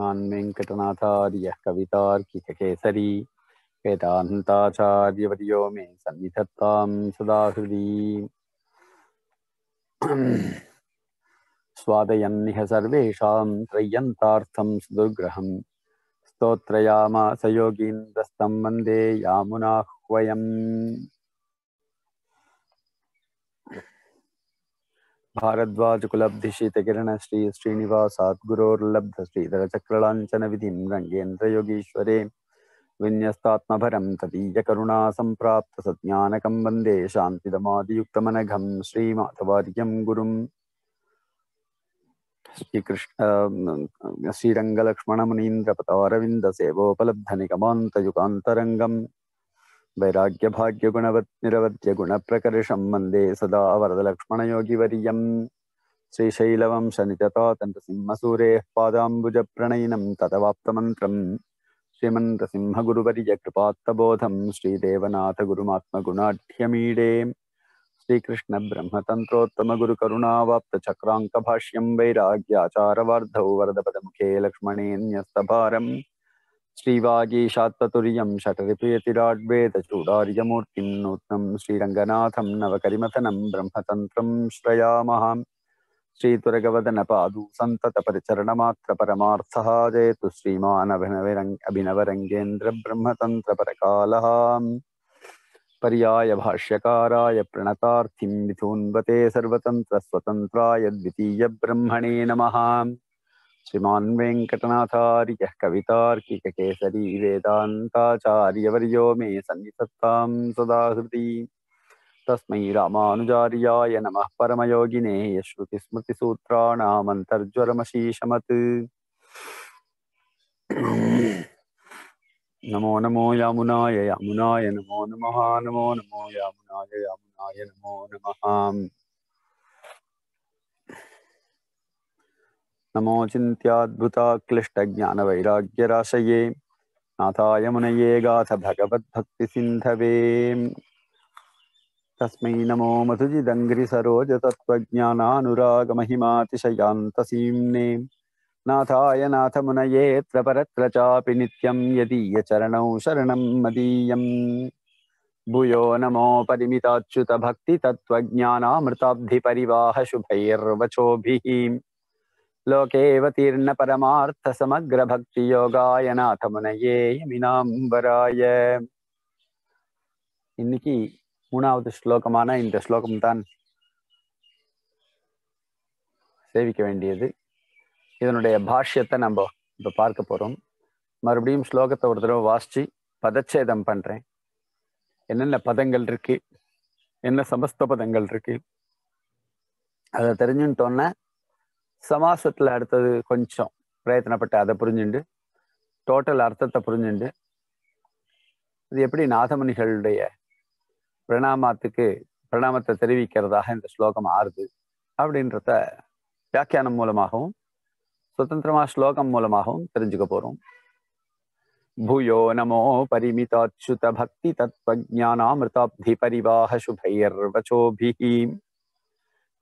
आन् वेङ्कटनाथार्यः कवितार्किककेसरी मे सन्निधत्तां सदा हृदि स्वादयन्निह सर्वेषां त्रय्यन्तार्थं सुदुर्ग्रहं स्तोत्रयामास वंदे वन्दे यामुनाह्वयम् श्रीधर चक्रलांचन भारद्वाजकुलब्धिशीतकिरणश्री श्रीनिवासाद्गुरोर्लब्ध श्रीधरचक्रलाञ्चनविधिं रङ्गेन्द्रयोगीश्वरे विन्यस्तात्मभरं तदीयकरुणा सम्प्राप्तसज्ञानकं वन्दे शान्तिदमादियुक्तमनघं श्रीमाधवार्यं गुरुम् श्रीकृष्ण अं, श्रीरङ्गलक्ष्मणमुनीन्द्रपतारविन्दसेवोपलब्धनिगमान्तयुगान्तरङ्गम् वैराग्यभाग्यगुणवत्निरवत्यगुणप्रकर्षं वन्दे सदा वरदलक्ष्मणयोगिवर्यम् श्रीशैलवंशनिततातन्तसिंहसूरेः पादाम्बुजप्रणयिनं तदवाप्तमन्त्रम् श्रीमन्तसिंहगुरुवर्यकृपात्तबोधं श्रीदेवनाथगुरुमात्मगुणाढ्यमीडे श्रीकृष्णब्रह्मतन्त्रोत्तमगुरुकरुणावाप्तचक्राङ्कभाष्यं वैराग्याचारवार्धौ वरदपदमुखे लक्ष्मणेऽन्यस्तभारम् श्रीवागीशात्ततुर्यं षट्रिप्रियतिराड्वेदचूडार्यमूर्तिं नूत्नं श्रीरङ्गनाथं नवकरिमथनं ब्रह्मतन्त्रं श्रयामहां श्रीतुरगवदनपादु सन्ततपरिचरणमात्रपरमार्थः जयतु श्रीमानभिनवरङ्ग अभिनवरङ्गेन्द्रब्रह्मतन्त्रपरकालः पर्यायभाष्यकाराय सर्वतंत्र मिथून्वते द्वितीय ब्रह्मणे नमः श्रीमान् वेङ्कटनाथार्यः कवितार्किककेसरी वेदान्ताचार्यवर्यो मे सन्निधत्तां सदा हृदि तस्मै रामानुजार्याय नमः परमयोगिने यश्रुतिस्मृतिसूत्राणामन्तर्ज्वरमशीषमत् नमो नमो यामुनाय यामुनाय नमो नमः नमो नमो यामुनाय यामुनाय नमो नमः नमोचिन्त्याद्भुता क्लिष्टज्ञानवैराग्यराशये नाथाय मुनये गाथ भगवद्भक्तिसिन्धवे तस्मै नमो मधुजिदङ्घ्रिसरोजतत्त्वज्ञानानुरागमहिमातिशयान्तसीम्ने नाथाय नाथमुनये त्र परत्र चापि नित्यं यदीयचरणौ शरणं मदीयम् भूयो नमो परिमिताच्युतभक्तितत्त्वज्ञानामृताब्धिपरिवाहशुभैर्वचोभिः பரமார்த்த சமக்ர लोकेव तीर्णपरमार्थसमग्रभक्तियोगाय नाथमुनये यमिनाम्बराय இன்னைக்கு மூணாவது ஸ்லோகமான இந்த ஸ்லோகம் தான் சேவிக்க வேண்டியது இதனுடைய பாஷ்யத்தை நம்ம இப்போ பார்க்க போறோம் மறுபடியும் ஸ்லோகத்தை ஒரு தடவை வாசிச்சு பதச்சேதம் பண்றேன் என்னென்ன பதங்கள் இருக்கு என்ன சமஸ்த பதங்கள் இருக்குது அதை தெரிஞ்சுட்டோன்னா சமாசத்தில் அடுத்தது கொஞ்சம் பிரயத்தனப்பட்டு அதை புரிஞ்சுண்டு டோட்டல் அர்த்தத்தை புரிஞ்சுண்டு இது எப்படி நாதமணிகளுடைய பிரணாமத்துக்கு பிரணாமத்தை தெரிவிக்கிறதாக இந்த ஸ்லோகம் ஆறுது அப்படின்றத வியாக்கியானம் மூலமாகவும் சுதந்திரமா ஸ்லோகம் மூலமாகவும் தெரிஞ்சுக்க போறோம் भूयो नमो परिमिताच्युत भक्ति तत्वज्ञानामृताब्धि परिवाह शुभैर्वचोभिः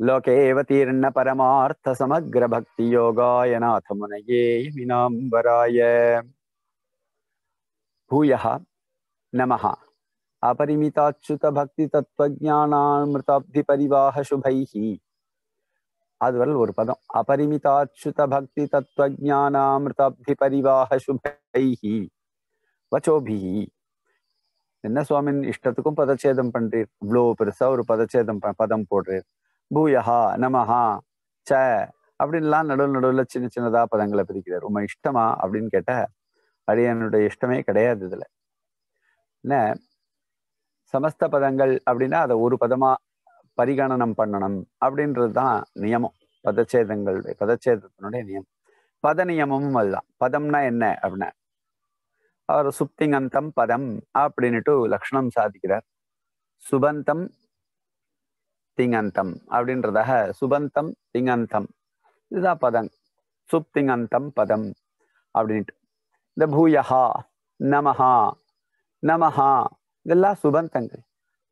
लोकेव तीर्ण परमार्थ समग्र भक्ति योगाय नाथ मुनये विनाम्बराय भूयः नमः अपरिमिताच्युत भक्ति தத்துவஞானாமிருதாப்தி பரிவாக சுபைஹி அதுவரை ஒரு பதம் அபரிமிதாச்சுத பக்தி தத்துவஞானாமிருதாப்தி பரிவாக சுபைஹி வச்சோபிஹி என்ன சுவாமின் இஷ்டத்துக்கும் பதச்சேதம் பண்றீர் இவ்வளோ பெருசா ஒரு பதச்சேதம் பதம் போடுறீர் பூயஹா நமஹா ச அப்படின்லாம் நடுவில் நடுவில் சின்ன சின்னதாக பதங்களை பிரிக்கிறார் உண்மை இஷ்டமா அப்படின்னு கேட்ட அரியனுடைய இஷ்டமே கிடையாது இதில் என்ன சமஸ்த பதங்கள் அப்படின்னா அதை ஒரு பதமாக பரிகணனம் பண்ணணும் அப்படின்றது தான் நியமம் பதச்சேதங்களுடைய பதச்சேதத்தினுடைய நியமம் பத நியமமும் அதுதான் பதம்னா என்ன அப்படின்னா அவர் சுப்திங்கந்தம் பதம் அப்படின்னுட்டு லக்ஷணம் சாதிக்கிறார் சுபந்தம் திங்கந்தம் அப்படின்றதாக சுபந்தம் திங்கந்தம் இதுதான் பதம் சுப் திங்கந்தம் பதம் அப்படின்ட்டு இந்த பூயஹா நமஹா நமஹா இதெல்லாம் சுபந்தங்கள்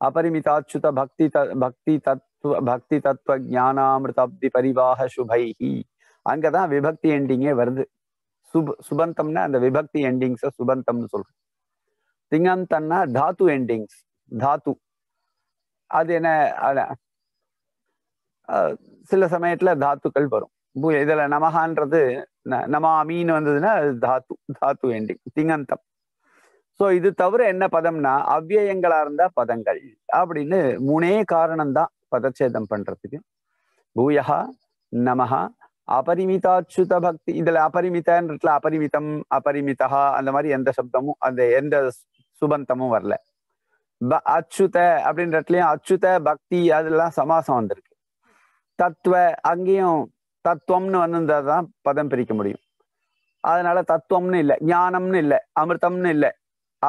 அபரிமிதாச்சுத பக்தி த பக்தி தத்துவ பக்தி தத்துவ ஜானாமிருதாப்தி பரிவாக சுபைஹி அங்கதான் விபக்தி எண்டிங்கே வருது சுப சுபந்தம்னா அந்த விபக்தி எண்டிங்ஸை சுபந்தம்னு சொல்றோம் திங்கந்தம்னா தாத்து எண்டிங்ஸ் தாத்து அது என்ன சில சமயத்துல தாத்துக்கள் வரும் இதுல நமகான்றது நமா மீன் வந்ததுன்னா தாத்து தாத்து வேண்டி திங்கந்தம் ஸோ இது தவிர என்ன பதம்னா அவ்வியங்களா இருந்தா பதங்கள் அப்படின்னு மூணே காரணம்தான் பதச்சேதம் பண்றதுக்கு பூயகா நமஹா அபரிமிதாச்சுத பக்தி இதுல அபரிமிதன்றதுல அபரிமிதம் அபரிமிதா அந்த மாதிரி எந்த சப்தமும் அந்த எந்த சுபந்தமும் வரல அச்சுத அப்படின்றதுலயும் அச்சுத பக்தி அதெல்லாம் சமாசம் வந்திருக்கு தத்துவ அங்கேயும் தத்துவம்னு வந்திருந்தா தான் பதம் பிரிக்க முடியும் அதனால தத்துவம்னு இல்லை ஞானம்னு இல்லை அமிர்தம்னு இல்லை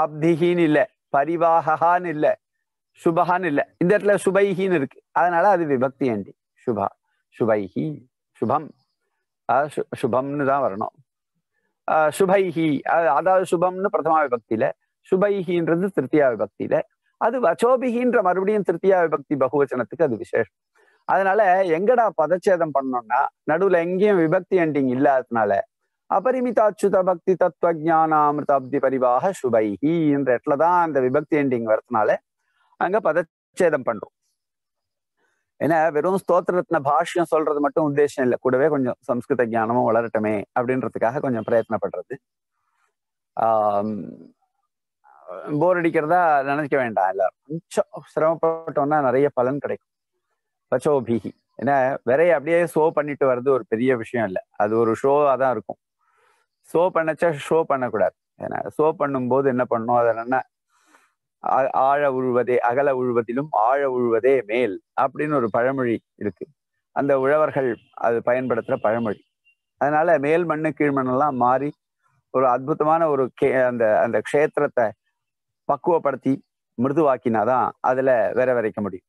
அப்திகின்னு இல்லை பரிவாகான்னு இல்லை சுபஹான்னு இல்லை இந்த இடத்துல சுபைகின்னு இருக்கு அதனால அது விபக்தி ஏண்டி சுபா சுபைஹி சுபம் சுபம்னு தான் வரணும் சுபைஹி அதாவது சுபம்னு பிரதமா விபக்தியில சுபைஹின்றது திருத்தியா விபக்தியில அது வச்சோபிகின்ற மறுபடியும் திருத்தியா விபக்தி பகுவச்சனத்துக்கு அது விசேஷம் அதனால எங்கடா பதச்சேதம் பண்ணோம்னா நடுவுல எங்கேயும் விபக்தி எண்டிங் இல்லாததுனால அபரிமிதாச்சுத பக்தி தத்துவ ஜான அமிர்தாப்தி பரிவாக சுபைஹி என்ற இடத்துல தான் அந்த விபக்தி எண்டிங் வரதுனால அங்க பதச்சேதம் பண்றோம் ஏன்னா வெறும் ஸ்தோத்திரத்தின பாஷ்யம் சொல்றது மட்டும் உத்தேசம் இல்லை கூடவே கொஞ்சம் சம்ஸ்கிருத ஜானமும் வளரட்டமே அப்படின்றதுக்காக கொஞ்சம் பிரயத்தனப்படுறது ஆஹ் போர் அடிக்கிறதா நினைக்க வேண்டாம் எல்லாரும் கொஞ்சம் சிரமப்பட்டோம்னா நிறைய பலன் கிடைக்கும் பச்சோபிஹி ஏன்னா விரைய அப்படியே ஷோ பண்ணிட்டு வர்றது ஒரு பெரிய விஷயம் இல்லை அது ஒரு ஷோவாக தான் இருக்கும் ஷோ பண்ணச்சா ஷோ பண்ணக்கூடாது ஏன்னா ஷோ பண்ணும்போது என்ன பண்ணும் அதை என்ன ஆழ உழுவதே அகல உழுவதிலும் ஆழ உழுவதே மேல் அப்படின்னு ஒரு பழமொழி இருக்கு அந்த உழவர்கள் அது பயன்படுத்துகிற பழமொழி அதனால மேல் மண்ணு கீழ் மண்ணெல்லாம் மாறி ஒரு அற்புதமான ஒரு கே அந்த அந்த க்ஷேத்திரத்தை பக்குவப்படுத்தி மிருதுவாக்கினாதான் அதில் வேற வரைக்க முடியும்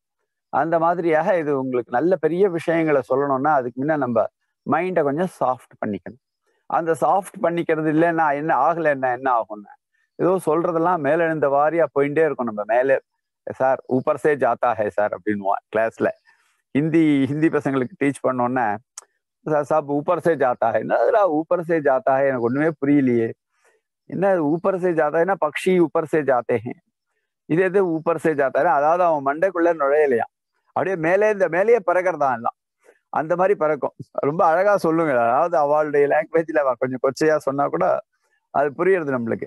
அந்த மாதிரியாக இது உங்களுக்கு நல்ல பெரிய விஷயங்களை சொல்லணும்னா அதுக்கு முன்னே நம்ம மைண்டை கொஞ்சம் சாஃப்ட் பண்ணிக்கணும் அந்த சாஃப்ட் பண்ணிக்கிறது இல்லைன்னா என்ன ஆகலை என்ன என்ன ஆகும்னா ஏதோ சொல்றதெல்லாம் மேலே எழுந்த வாரியா போயிட்டே இருக்கும் நம்ம மேலே சார் ஊப்பர் சே ஜாத்தா ஹே சார் அப்படின்வான் கிளாஸ்ல ஹிந்தி ஹிந்தி பசங்களுக்கு டீச் பண்ணோன்னே சார் சாப் ஊப்பர் சே ஜாத்தா என்ன என்ன ஊப்பர் சே ஜாத்தா எனக்கு ஒண்ணுமே புரியலையே என்ன ஊப்பர் சே ஜாத்தா பக்ஷி ஊப்பர் சே இதே இது எது ஊப்பர் சே ஜாத்தா அதாவது அவன் மண்டைக்குள்ள நுழையலையாம் அப்படியே மேலே இந்த மேலேயே பறக்கிறதா எல்லாம் அந்த மாதிரி பறக்கும் ரொம்ப அழகா சொல்லுங்க அதாவது அவளுடைய லாங்குவேஜ்ல கொஞ்சம் கொச்சையா சொன்னா கூட அது புரியுறது நம்மளுக்கு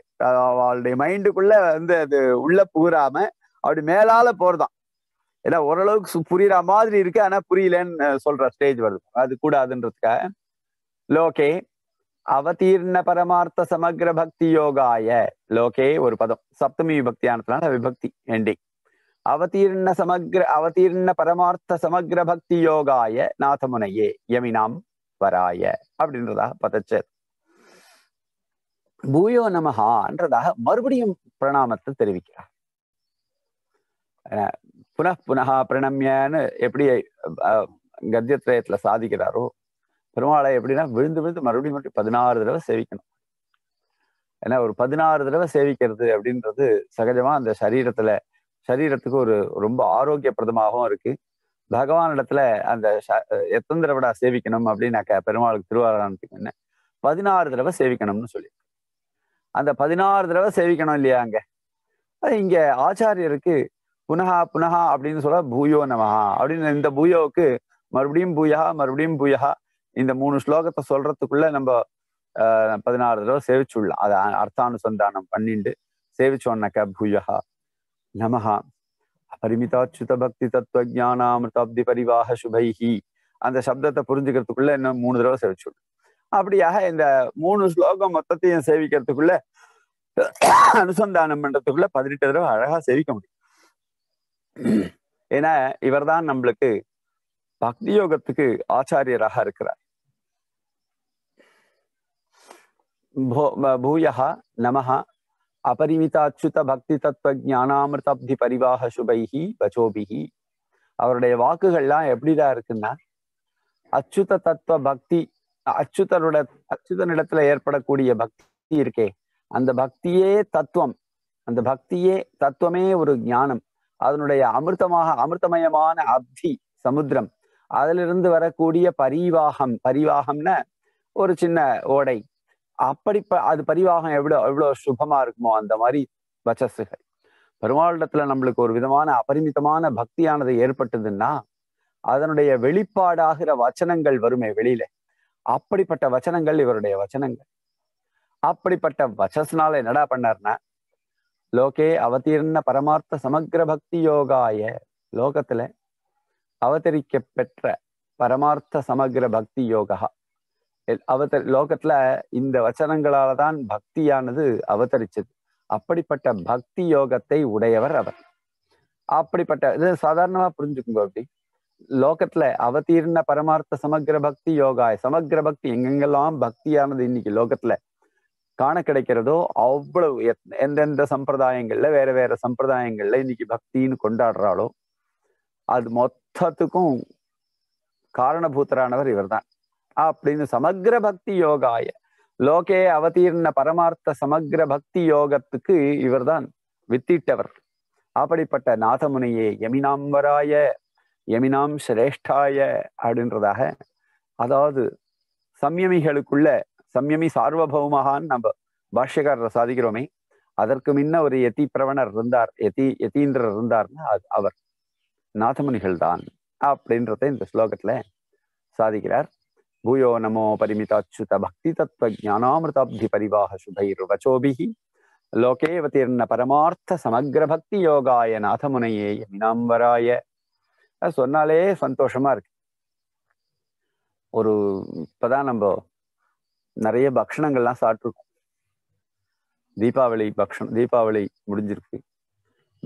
அவளுடைய மைண்டுக்குள்ள வந்து அது உள்ள புகுறாம அப்படி மேலால போறதான் ஏன்னா ஓரளவுக்கு புரியுற மாதிரி இருக்கு ஆனா புரியலன்னு சொல்ற ஸ்டேஜ் வருது அது கூடாதுன்றதுக்காக லோகே அவதீர்ண பரமார்த்த சமக்ர பக்தி யோகாய லோகே ஒரு பதம் சப்தமி விபக்தியானதுனால விபக்தி எண்டிங் அவதீர்ண சமக்ர அவதீர்ண பரமார்த்த சமக்ர பக்தி யோகாய நாதமுனையே யமினாம் வராய அப்படின்றதாக பதச்சது பூயோ நமஹான்றதாக மறுபடியும் பிரணாமத்தை தெரிவிக்கிறார் புன புனகா பிரணம்யன்னு எப்படி கத்தியத்ரயத்துல சாதிக்கிறாரோ பெருமாளை எப்படின்னா விழுந்து விழுந்து மறுபடியும் மறுபடியும் பதினாறு தடவை சேவிக்கணும் ஏன்னா ஒரு பதினாறு தடவை சேவிக்கிறது அப்படின்றது சகஜமா அந்த சரீரத்துல சரீரத்துக்கு ஒரு ரொம்ப ஆரோக்கியப்பிரதமாகவும் இருக்கு பகவான் இடத்துல அந்த எத்தனை தடவை சேவிக்கணும் அப்படின்னாக்க பெருமாளுக்கு திருவாரணத்துக்கு என்ன பதினாறு தடவை சேவிக்கணும்னு சொல்லி அந்த பதினாறு தடவை சேவிக்கணும் இல்லையா அங்க இங்க ஆச்சாரியருக்கு புனகா புனகா அப்படின்னு சொல்ல பூயோ நமஹா அப்படின்னு இந்த பூயோவுக்கு மறுபடியும் பூயா மறுபடியும் பூயா இந்த மூணு ஸ்லோகத்தை சொல்றதுக்குள்ள நம்ம பதினாறு தடவை சேவிச்சுடலாம் அதை அர்த்தானுசந்தானம் பண்ணிண்டு சேவிச்சோன்னாக்கா பூயஹா நமஹ அபரிமிதாச்சுத பக்தி தத்துவ ஜானாமிருதாப்தி பரிவாக சுபைஹி அந்த சப்தத்தை புரிஞ்சுக்கிறதுக்குள்ள இன்னும் மூணு தடவை சேவிச்சு அப்படியாக இந்த மூணு ஸ்லோகம் மொத்தத்தையும் சேவிக்கிறதுக்குள்ள அனுசந்தானம் பண்றதுக்குள்ள பதினெட்டு தடவை அழகா சேவிக்க முடியும் ஏன்னா இவர்தான் நம்மளுக்கு பக்தி யோகத்துக்கு ஆச்சாரியராக இருக்கிறார் பூயஹா நமஹா அபரிமிதாச்சுத பக்தி தத்துவ ஞானாமிர்தப்தி பரிவாக சுபைஹி பஜோபிஹி அவருடைய வாக்குகள்லாம் எப்படிதான் இருக்குன்னா அச்சுத தத்துவ பக்தி அச்சுதனோட அச்சுதனிடத்துல ஏற்படக்கூடிய பக்தி இருக்கே அந்த பக்தியே தத்துவம் அந்த பக்தியே தத்துவமே ஒரு ஞானம் அதனுடைய அமிர்தமாக அமிர்தமயமான அப்தி சமுத்திரம் அதிலிருந்து வரக்கூடிய பரிவாகம் பரிவாகம்னா ஒரு சின்ன ஓடை அப்படி அது பரிவாகம் எவ்வளோ எவ்வளோ சுபமா இருக்குமோ அந்த மாதிரி வச்சசுகள் பெருமாளிடத்துல நம்மளுக்கு ஒரு விதமான அபரிமிதமான பக்தியானது ஏற்பட்டதுன்னா அதனுடைய வெளிப்பாடாகிற வச்சனங்கள் வருமே வெளியில அப்படிப்பட்ட வச்சனங்கள் இவருடைய வச்சனங்கள் அப்படிப்பட்ட வச்சஸ்னால என்னடா பண்ணார்னா லோகே அவதீர்ண பரமார்த்த சமக்ர பக்தி யோகாய லோகத்துல அவதரிக்க பெற்ற பரமார்த்த சமக்ர பக்தி யோகா அவத லோகத்துல இந்த வச்சனங்களால தான் பக்தியானது அவதரிச்சது அப்படிப்பட்ட பக்தி யோகத்தை உடையவர் அவர் அப்படிப்பட்ட இது சாதாரணமா புரிஞ்சுக்குங்க அப்படி லோகத்துல அவதீர்ண பரமார்த்த சமக்கிர பக்தி யோகா சமக்கிர பக்தி எங்கெங்கெல்லாம் பக்தியானது இன்னைக்கு லோகத்துல காண கிடைக்கிறதோ அவ்வளவு எந்தெந்த சம்பிரதாயங்கள்ல வேற வேற சம்பிரதாயங்கள்ல இன்னைக்கு பக்தின்னு கொண்டாடுறாளோ அது மொத்தத்துக்கும் காரணபூத்தரானவர் இவர் தான் அப்படின்னு சமகிர பக்தி யோகாய லோகே அவதீர்ண பரமார்த்த சமகிர பக்தி யோகத்துக்கு இவர்தான் வித்திட்டவர் அப்படிப்பட்ட நாதமுனியே யமினாம்பராய யமினாம் சிரேஷ்டாய அப்படின்றதாக அதாவது சம்யமிகளுக்குள்ள சம்யமி சார்வபௌமகான்னு நம்ம பாஷ்யக்காரரை சாதிக்கிறோமே அதற்கு முன்ன ஒரு எத்தி பிரவணர் இருந்தார் எத்தி எத்தீந்திரர் இருந்தார்னா அது அவர் நாதமுனிகள் தான் அப்படின்றத இந்த ஸ்லோகத்துல சாதிக்கிறார் பூயோ நமோ भूयो பக்தி परिमिताच्युत भक्तितत्त्वज्ञानामृताब्धि परिवाह லோகே லோகேவதீர்ண பரமார்த்த சமக்ர பக்தி யோகாய நாதமுனையே யமினாம்பராய சொன்னாலே சந்தோஷமா இருக்கு ஒரு இப்பதான் நம்ம நிறைய பக்ஷணங்கள்லாம் சாப்பிட்ருக்கோம் தீபாவளி பக்ஷம் தீபாவளி முடிஞ்சிருக்கு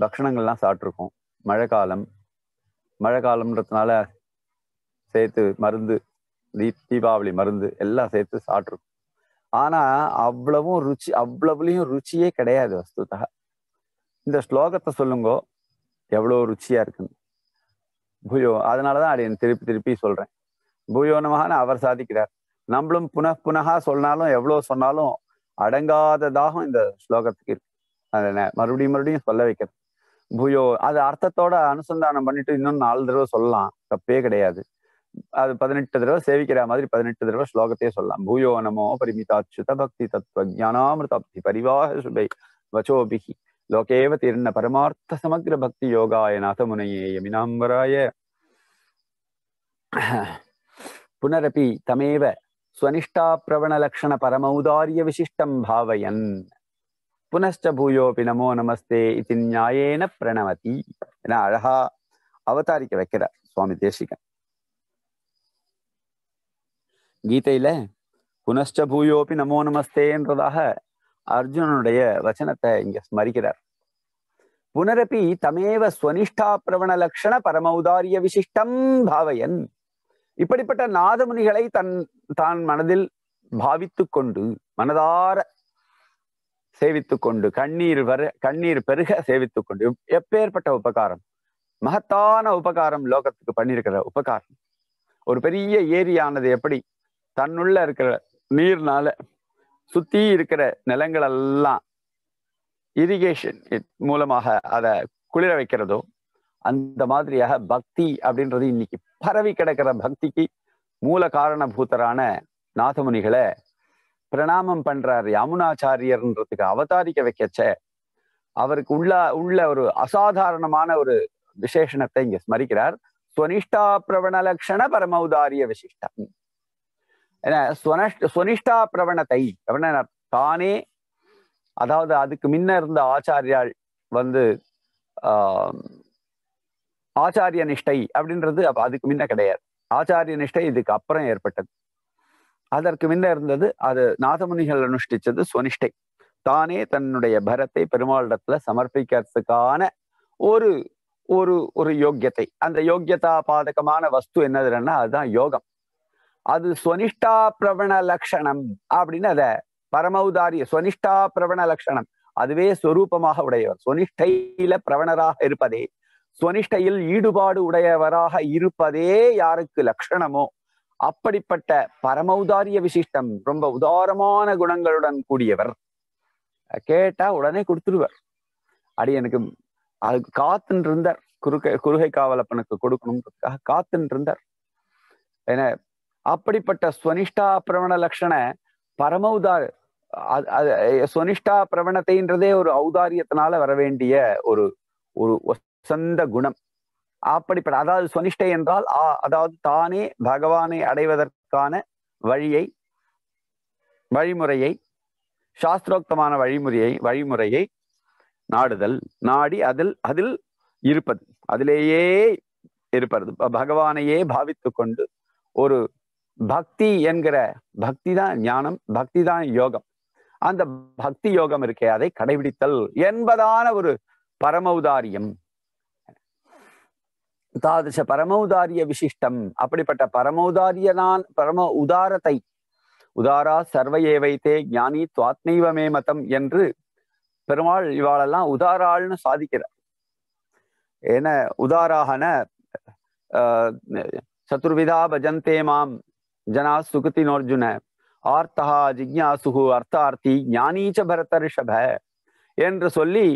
பக்ஷணங்கள்லாம் சாப்பிட்ருக்கோம் மழை காலம் மழை காலம்ன்றதுனால சேர்த்து மருந்து தீபாவளி மருந்து எல்லாம் சேர்த்து சாப்பிட்ருக்கும் ஆனா அவ்வளவும் ருச்சி அவ்வளவுலையும் ருச்சியே கிடையாது வஸ்துதா இந்த ஸ்லோகத்தை சொல்லுங்க எவ்வளோ ருச்சியா இருக்குன்னு புயோ அதனாலதான் அது திருப்பி திருப்பி சொல்றேன் பூயோனமாக அவர் சாதிக்கிறார் நம்மளும் புன புனகா சொன்னாலும் எவ்வளோ சொன்னாலும் அடங்காததாகும் இந்த ஸ்லோகத்துக்கு இருக்கு அதை மறுபடியும் மறுபடியும் சொல்ல வைக்கிறது புயோ அது அர்த்தத்தோட அனுசந்தானம் பண்ணிட்டு இன்னும் நாலு தடவை சொல்லலாம் தப்பே கிடையாது அது பதினெட்டு தடவை சேவிக்கிற மாதிரி பதினெட்டு தடவை ஸ்லோகத்தையே சொல்லலாம் பூயோ நமோ பரிமிதாச்சுத பக்தி தத்துவ ஜானாமிருதாப்தி பரிவாக சுபை வச்சோபிகி லோகேவ தீர்ண பரமார்த்த சமக்ர பக்தி யோகாய நாதமுனையே யமினாம்பராய புனரபி தமேவ ஸ்வனிஷ்டா பிரவணலக்ஷண பரமௌதாரிய விசிஷ்டம் பாவயன் புனஸ்ட பூயோபி நமோ நமஸ்தே இது நியாயேன பிரணவதி என அழகா அவதாரிக்க வைக்கிறார் சுவாமி தேசிகன் கீதையில புனஸ்ட பூயோபி நமோ நமஸ்தேன்றதாக அர்ஜுனனுடைய வச்சனத்தை இங்க ஸ்மரிக்கிறார் புனரப்பி தமேவ ஸ்வனிஷ்டா பிரவண லட்சண பரமௌதாரிய விசிஷ்டம் பாவையன் இப்படிப்பட்ட நாதமுனிகளை தன் தான் மனதில் பாவித்து கொண்டு மனதார சேவித்து கொண்டு கண்ணீர் வர கண்ணீர் பெருக சேவித்து கொண்டு எப்பேற்பட்ட உபகாரம் மகத்தான உபகாரம் லோகத்துக்கு பண்ணியிருக்கிற உபகாரம் ஒரு பெரிய ஏரியானது எப்படி தன்னுள்ள இருக்கிற நீர்னால சுத்தி இருக்கிற நிலங்கள் எல்லாம் இரிகேஷன் மூலமாக அதை குளிர வைக்கிறதோ அந்த மாதிரியாக பக்தி அப்படின்றது இன்னைக்கு பரவி கிடக்கிற பக்திக்கு மூல காரண பூத்தரான நாதமுனிகளை பிரணாமம் பண்றார் யமுனாச்சாரியர்ன்றதுக்கு அவதாரிக்க வைக்கச்ச அவருக்கு உள்ள உள்ள ஒரு அசாதாரணமான ஒரு விசேஷணத்தை இங்க ஸ்மரிக்கிறார் ஸ்வனிஷ்டா பிரவண லட்சண பரமௌதாரிய விசிஷ்டம் சொனிஷ்டா பிரவணத்தை தானே அதாவது அதுக்கு முன்ன இருந்த ஆச்சாரியால் வந்து ஆச்சாரிய நிஷ்டை அப்படின்றது அப்போ அதுக்கு முன்ன கிடையாது ஆச்சாரிய நிஷ்டை இதுக்கு அப்புறம் ஏற்பட்டது அதற்கு முன்ன இருந்தது அது நாதமுனிகள் அனுஷ்டிச்சது சுவனிஷ்டை தானே தன்னுடைய பரத்தை பெருமாளிடத்துல சமர்ப்பிக்கிறதுக்கான ஒரு ஒரு ஒரு யோக்கியத்தை அந்த யோக்கியதா பாதகமான வஸ்து என்னதுன்னா அதுதான் யோகம் அது சுவனிஷ்டா பிரவண லட்சணம் அப்படின்னு அத பரமௌதாரிய சுவனிஷ்டா பிரவண லட்சணம் அதுவே ஸ்வரூபமாக உடையவர் சுவனிஷ்டையில பிரவணராக இருப்பதே சுவனிஷ்டையில் ஈடுபாடு உடையவராக இருப்பதே யாருக்கு லட்சணமோ அப்படிப்பட்ட பரமௌதாரிய விசிஷ்டம் ரொம்ப உதாரமான குணங்களுடன் கூடியவர் கேட்டா உடனே கொடுத்துருவர் அடி எனக்கு அதுக்கு காத்துன்னு இருந்தார் குறுகை குறுகை காவலப்பனுக்கு கொடுக்கணும்ன்றதுக்காக காத்துன்னு இருந்தார் ஏன்னா அப்படிப்பட்ட ஸ்வனிஷ்டா பிரவண லக்ஷண பரம உதார் ஸ்வனிஷ்டா பிரவணத்தைன்றதே ஒரு ஔதாரியத்தினால வர வேண்டிய ஒரு ஒரு வசந்த குணம் அப்படிப்பட்ட அதாவது சுவனிஷ்டை என்றால் அதாவது தானே பகவானை அடைவதற்கான வழியை வழிமுறையை சாஸ்திரோக்தமான வழிமுறையை வழிமுறையை நாடுதல் நாடி அதில் அதில் இருப்பது அதிலேயே இருப்பது பகவானையே பாவித்து கொண்டு ஒரு பக்தி என்கிற பக்தி தான் ஞானம் பக்தி தான் யோகம் அந்த பக்தி யோகம் இருக்கே அதை கடைபிடித்தல் என்பதான ஒரு பரமௌதாரியம் தாதிருஷ பரமௌதாரிய விசிஷ்டம் அப்படிப்பட்ட பரமௌதாரியனான் பரம உதாரத்தை உதாரா வைத்தே ஞானி துவாத்மைவமே மதம் என்று பெருமாள் இவாளெல்லாம் உதாராள்னு சாதிக்கிறார் ஏன்னா உதாராகன சதுர்விதா பஜந்தே மாம் जना सुगतिनोर्जुन और தஹா ஜிக்யாசுகு அர்த்தார்த்தி ஞானீச்ச பரத ரிஷப என்று சொல்லி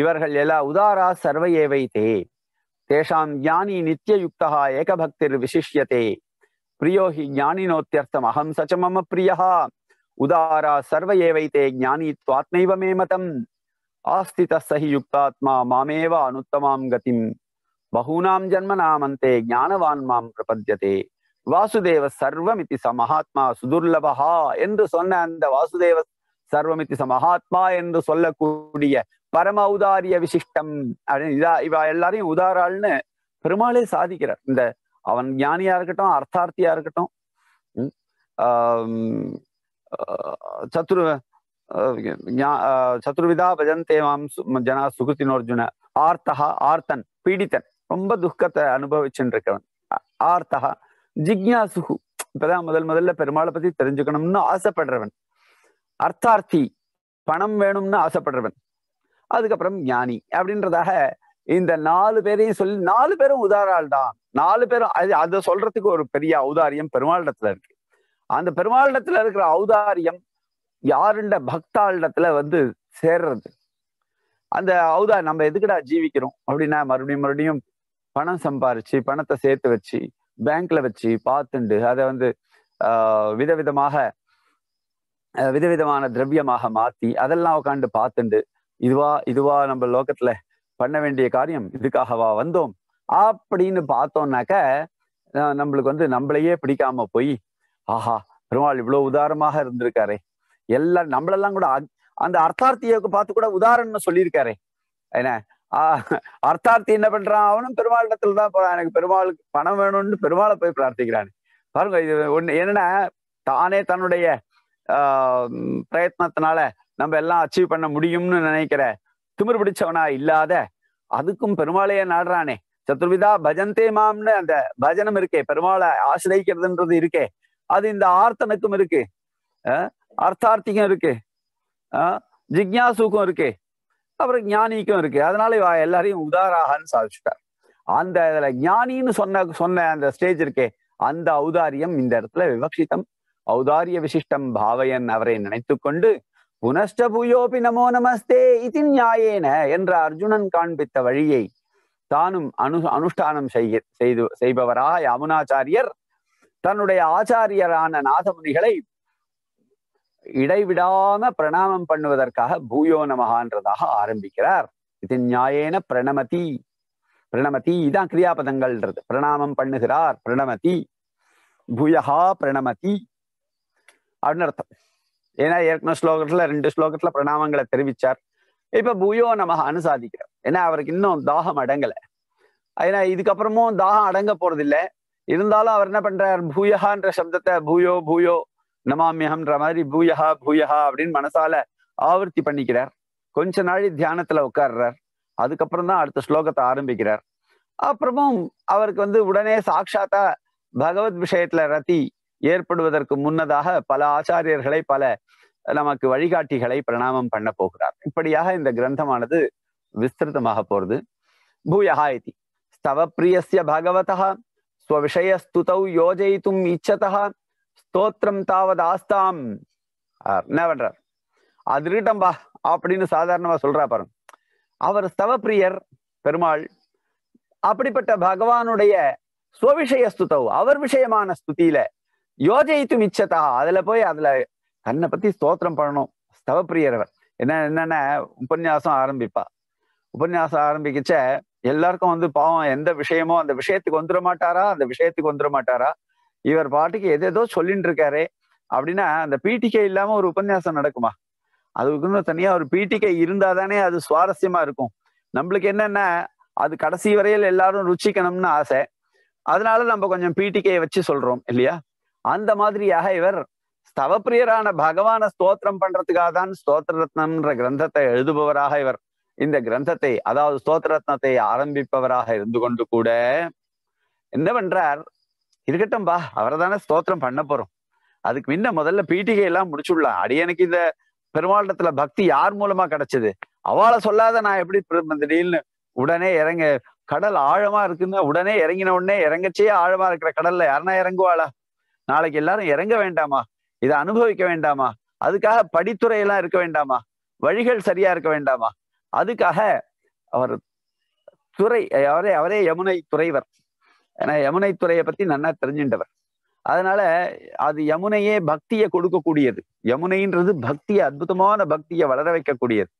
இவர்கள் எல்லா உதாரா சர்வ ஏவைத்தே தேஷாம் ஞானி நித்தியயுக்தா ஏகபக்திர் விசிஷ்யதே பிரியோ ஹி ஞானினோத்தியர்த்தம் அகம் சச்ச மம பிரியா உதாரா சர்வ ஏவைத்தே ஞானி துவாத்மைவ மே மதம் ஆஸ்தித சஹி யுக்தாத்மா மாமேவ அனுத்தமாம் கதிம் பகூனாம் ஜன்மனாமந்தே ஞானவான் மாம் பிரபத்தியதே வாசுதேவ சர்வமிதி சமஹாத்மா சுதுர்லபஹா என்று சொன்ன அந்த வாசுதேவ சர்வமிதி சமஹாத்மா என்று சொல்லக்கூடிய பரம உதாரிய விசிஷ்டம் இதா இவ எல்லாரையும் உதாராள்னு பெருமாளே சாதிக்கிறார் இந்த அவன் ஞானியா இருக்கட்டும் அர்த்தார்த்தியா இருக்கட்டும் சத்ரு சத்ருவிதா பஜந்தே மாம் ஜனா சுகுத்தினோர்ஜுன ஆர்த்தஹா ஆர்த்தன் பீடித்தன் ரொம்ப துக்கத்தை அனுபவிச்சுட்டு இருக்கவன் ஆர்த்தஹா ஜிக்யாசுகு இப்பதான் முதல் முதல்ல பெருமாளை பத்தி தெரிஞ்சுக்கணும்னு ஆசைப்படுறவன் அர்த்தார்த்தி பணம் வேணும்னு ஆசைப்படுறவன் அதுக்கப்புறம் ஞானி அப்படின்றதாக இந்த நாலு பேரையும் சொல்லி நாலு பேரும் உதாரால் தான் நாலு பேரும் அது அதை சொல்றதுக்கு ஒரு பெரிய ஔதாரியம் பெருமாளிடத்துல இருக்கு அந்த பெருமாளிடத்துல இருக்கிற ஔதாரியம் யாருண்ட பக்தாளிடத்துல வந்து சேர்றது அந்த ஔதா நம்ம எதுக்குடா ஜீவிக்கிறோம் அப்படின்னா மறுபடியும் மறுபடியும் பணம் சம்பாரிச்சு பணத்தை சேர்த்து வச்சு பேங்க்ல வச்சு பார்த்துண்டு அதை வந்து விதவிதமாக விதவிதமான திரவியமாக மாத்தி அதெல்லாம் உட்காந்து பார்த்துண்டு இதுவா இதுவா நம்ம லோகத்துல பண்ண வேண்டிய காரியம் இதுக்காகவா வந்தோம் அப்படின்னு பார்த்தோம்னாக்க நம்மளுக்கு வந்து நம்மளையே பிடிக்காம போய் ஆஹா பெருமாள் இவ்வளவு உதாரமாக இருந்திருக்காரே எல்லாம் நம்மளெல்லாம் கூட அந்த அர்த்தார்த்தியை பார்த்து கூட உதாரணம்னு சொல்லியிருக்காரே என்ன அர்த்தார்த்தி என்ன பண்றான் அவனும் பெருமாள் இடத்துல தான் போறான் எனக்கு பெருமாளுக்கு பணம் வேணும்னு பெருமாளை போய் பிரார்த்திக்கிறான் பாருங்க இது ஒண்ணு என்னன்னா தானே தன்னுடைய பிரயத்னத்தினால நம்ம எல்லாம் அச்சீவ் பண்ண முடியும்னு நினைக்கிற திமிர் பிடிச்சவனா இல்லாத அதுக்கும் பெருமாளையே நாடுறானே சத்ருவிதா பஜந்தே மாம்னு அந்த பஜனம் இருக்கே பெருமாளை ஆசிரியக்கிறதுன்றது இருக்கே அது இந்த ஆர்த்தனுக்கும் இருக்கு அர்த்தார்த்திக்கும் இருக்கு ஆஹ் ஜிக்யாசுக்கும் இருக்கு அப்புறம் ஞானிக்கும் இருக்கு அதனால இவ எல்லாரையும் உதாராகன்னு சாதிச்சுட்டார் அந்த இதுல ஞானின்னு சொன்ன சொன்ன அந்த ஸ்டேஜ் இருக்கே அந்த ஔதாரியம் இந்த இடத்துல விவக்ஷிதம் ஔதாரிய விசிஷ்டம் பாவையன் அவரை நினைத்து கொண்டு புனஷ்ட பூயோபி நமோ நமஸ்தே இது நியாயேன என்ற அர்ஜுனன் காண்பித்த வழியை தானும் அனு அனுஷ்டானம் செய்ய செய்து செய்பவராக யமுனாச்சாரியர் தன்னுடைய ஆச்சாரியரான நாதமுனிகளை இடைவிடாம பிரணாமம் பண்ணுவதற்காக பூயோ நமகான்றதாக ஆரம்பிக்கிறார் இது நியாயேன பிரணமதி பிரணமதி இதான் கிரியாபதங்கள்ன்றது பிரணாமம் பண்ணுகிறார் பிரணமதி பூயகா பிரணமதி அப்படின்னு அர்த்தம் ஏன்னா ஏற்கனவே ஸ்லோகத்துல ரெண்டு ஸ்லோகத்துல பிரணாமங்களை தெரிவிச்சார் இப்ப பூயோ நமகான்னு சாதிக்கிறார் ஏன்னா அவருக்கு இன்னும் தாகம் அடங்கல ஏன்னா இதுக்கப்புறமும் தாகம் அடங்க போறதில்லை இருந்தாலும் அவர் என்ன பண்றார் பூயகான்ற சப்தத்தை பூயோ பூயோ நமாமியகம்ன்ற மாதிரி பூயஹா பூயஹா அப்படின்னு மனசால ஆவர்த்தி பண்ணிக்கிறார் கொஞ்ச நாளி தியானத்துல உட்கார்றார் அதுக்கப்புறம் தான் அடுத்த ஸ்லோகத்தை ஆரம்பிக்கிறார் அப்புறமும் அவருக்கு வந்து உடனே சாட்சாத்தா பகவத் விஷயத்துல ரத்தி ஏற்படுவதற்கு முன்னதாக பல ஆச்சாரியர்களை பல நமக்கு வழிகாட்டிகளை பிரணாமம் பண்ண போகிறார் இப்படியாக இந்த கிரந்தமானது விஸ்திருத்தமாக போறது பூயஹா இது ஸ்தவ பிரியசிய பகவதா ஸ்வவிஷயஸ்துதௌ யோஜயித்தும் இச்சதா ஸ்தோத்திரம் தாவது ஆஸ்தாம் என்ன பண்றார் அது இருக்கட்டம்பா அப்படின்னு சாதாரணமா சொல்றா பாருங்க அவர் ஸ்தவப்பிரியர் பெருமாள் அப்படிப்பட்ட பகவானுடைய சுவிஷய ஸ்துதவ் அவர் விஷயமான ஸ்துதியில யோஜைத்து மிச்சதா அதுல போய் அதுல தன்னை பத்தி ஸ்தோத்திரம் பண்ணணும் ஸ்தவப்பிரியர் அவர் என்ன என்னன்னா உபன்யாசம் ஆரம்பிப்பா உபன்யாசம் ஆரம்பிக்கிச்ச எல்லாருக்கும் வந்து பாவம் எந்த விஷயமோ அந்த விஷயத்துக்கு வந்துட மாட்டாரா அந்த விஷயத்துக்கு வந்துட மாட்டாரா இவர் பாட்டுக்கு எதேதோ சொல்லிட்டு இருக்காரு அப்படின்னா அந்த பீட்டிகை இல்லாம ஒரு உபன்யாசம் நடக்குமா அதுக்குன்னு தனியா ஒரு பீட்டிகை இருந்தா தானே அது சுவாரஸ்யமா இருக்கும் நம்மளுக்கு என்னன்னா அது கடைசி வரையில் எல்லாரும் ருச்சிக்கணும்னு ஆசை அதனால நம்ம கொஞ்சம் பிடிகே வச்சு சொல்றோம் இல்லையா அந்த மாதிரியாக இவர் ஸ்தவப்பிரியரான பகவான ஸ்தோத்திரம் பண்றதுக்காக தான் ஸ்தோத்திர ரத்னம்ன்ற கிரந்தத்தை எழுதுபவராக இவர் இந்த கிரந்தத்தை அதாவது ஸ்தோத்திர ரத்னத்தை ஆரம்பிப்பவராக இருந்து கொண்டு கூட என்ன பண்றார் இருக்கட்டும் பா அவரை தானே ஸ்தோத்திரம் பண்ண போறோம் அதுக்கு முன்ன முதல்ல பீட்டிகை எல்லாம் முடிச்சுடலாம் எனக்கு இந்த பெருமாளத்துல பக்தி யார் மூலமா கிடைச்சது அவளை சொல்லாத நான் எப்படி திடீர்னு உடனே இறங்க கடல் ஆழமா இருக்குன்னா உடனே இறங்கின உடனே இறங்கச்சே ஆழமா இருக்கிற கடல்ல யாருன்னா இறங்குவாளா நாளைக்கு எல்லாரும் இறங்க வேண்டாமா இதை அனுபவிக்க வேண்டாமா அதுக்காக படித்துறையெல்லாம் இருக்க வேண்டாமா வழிகள் சரியா இருக்க வேண்டாமா அதுக்காக அவர் துறை அவரே அவரே யமுனை துறைவர் ஏன்னா யமுனை துறையை பத்தி நல்லா தெரிஞ்சுட்டவர் அதனால அது யமுனையே பக்தியை கொடுக்கக்கூடியது யமுனைன்றது பக்தியை அற்புதமான பக்தியை வளர வைக்கக்கூடியது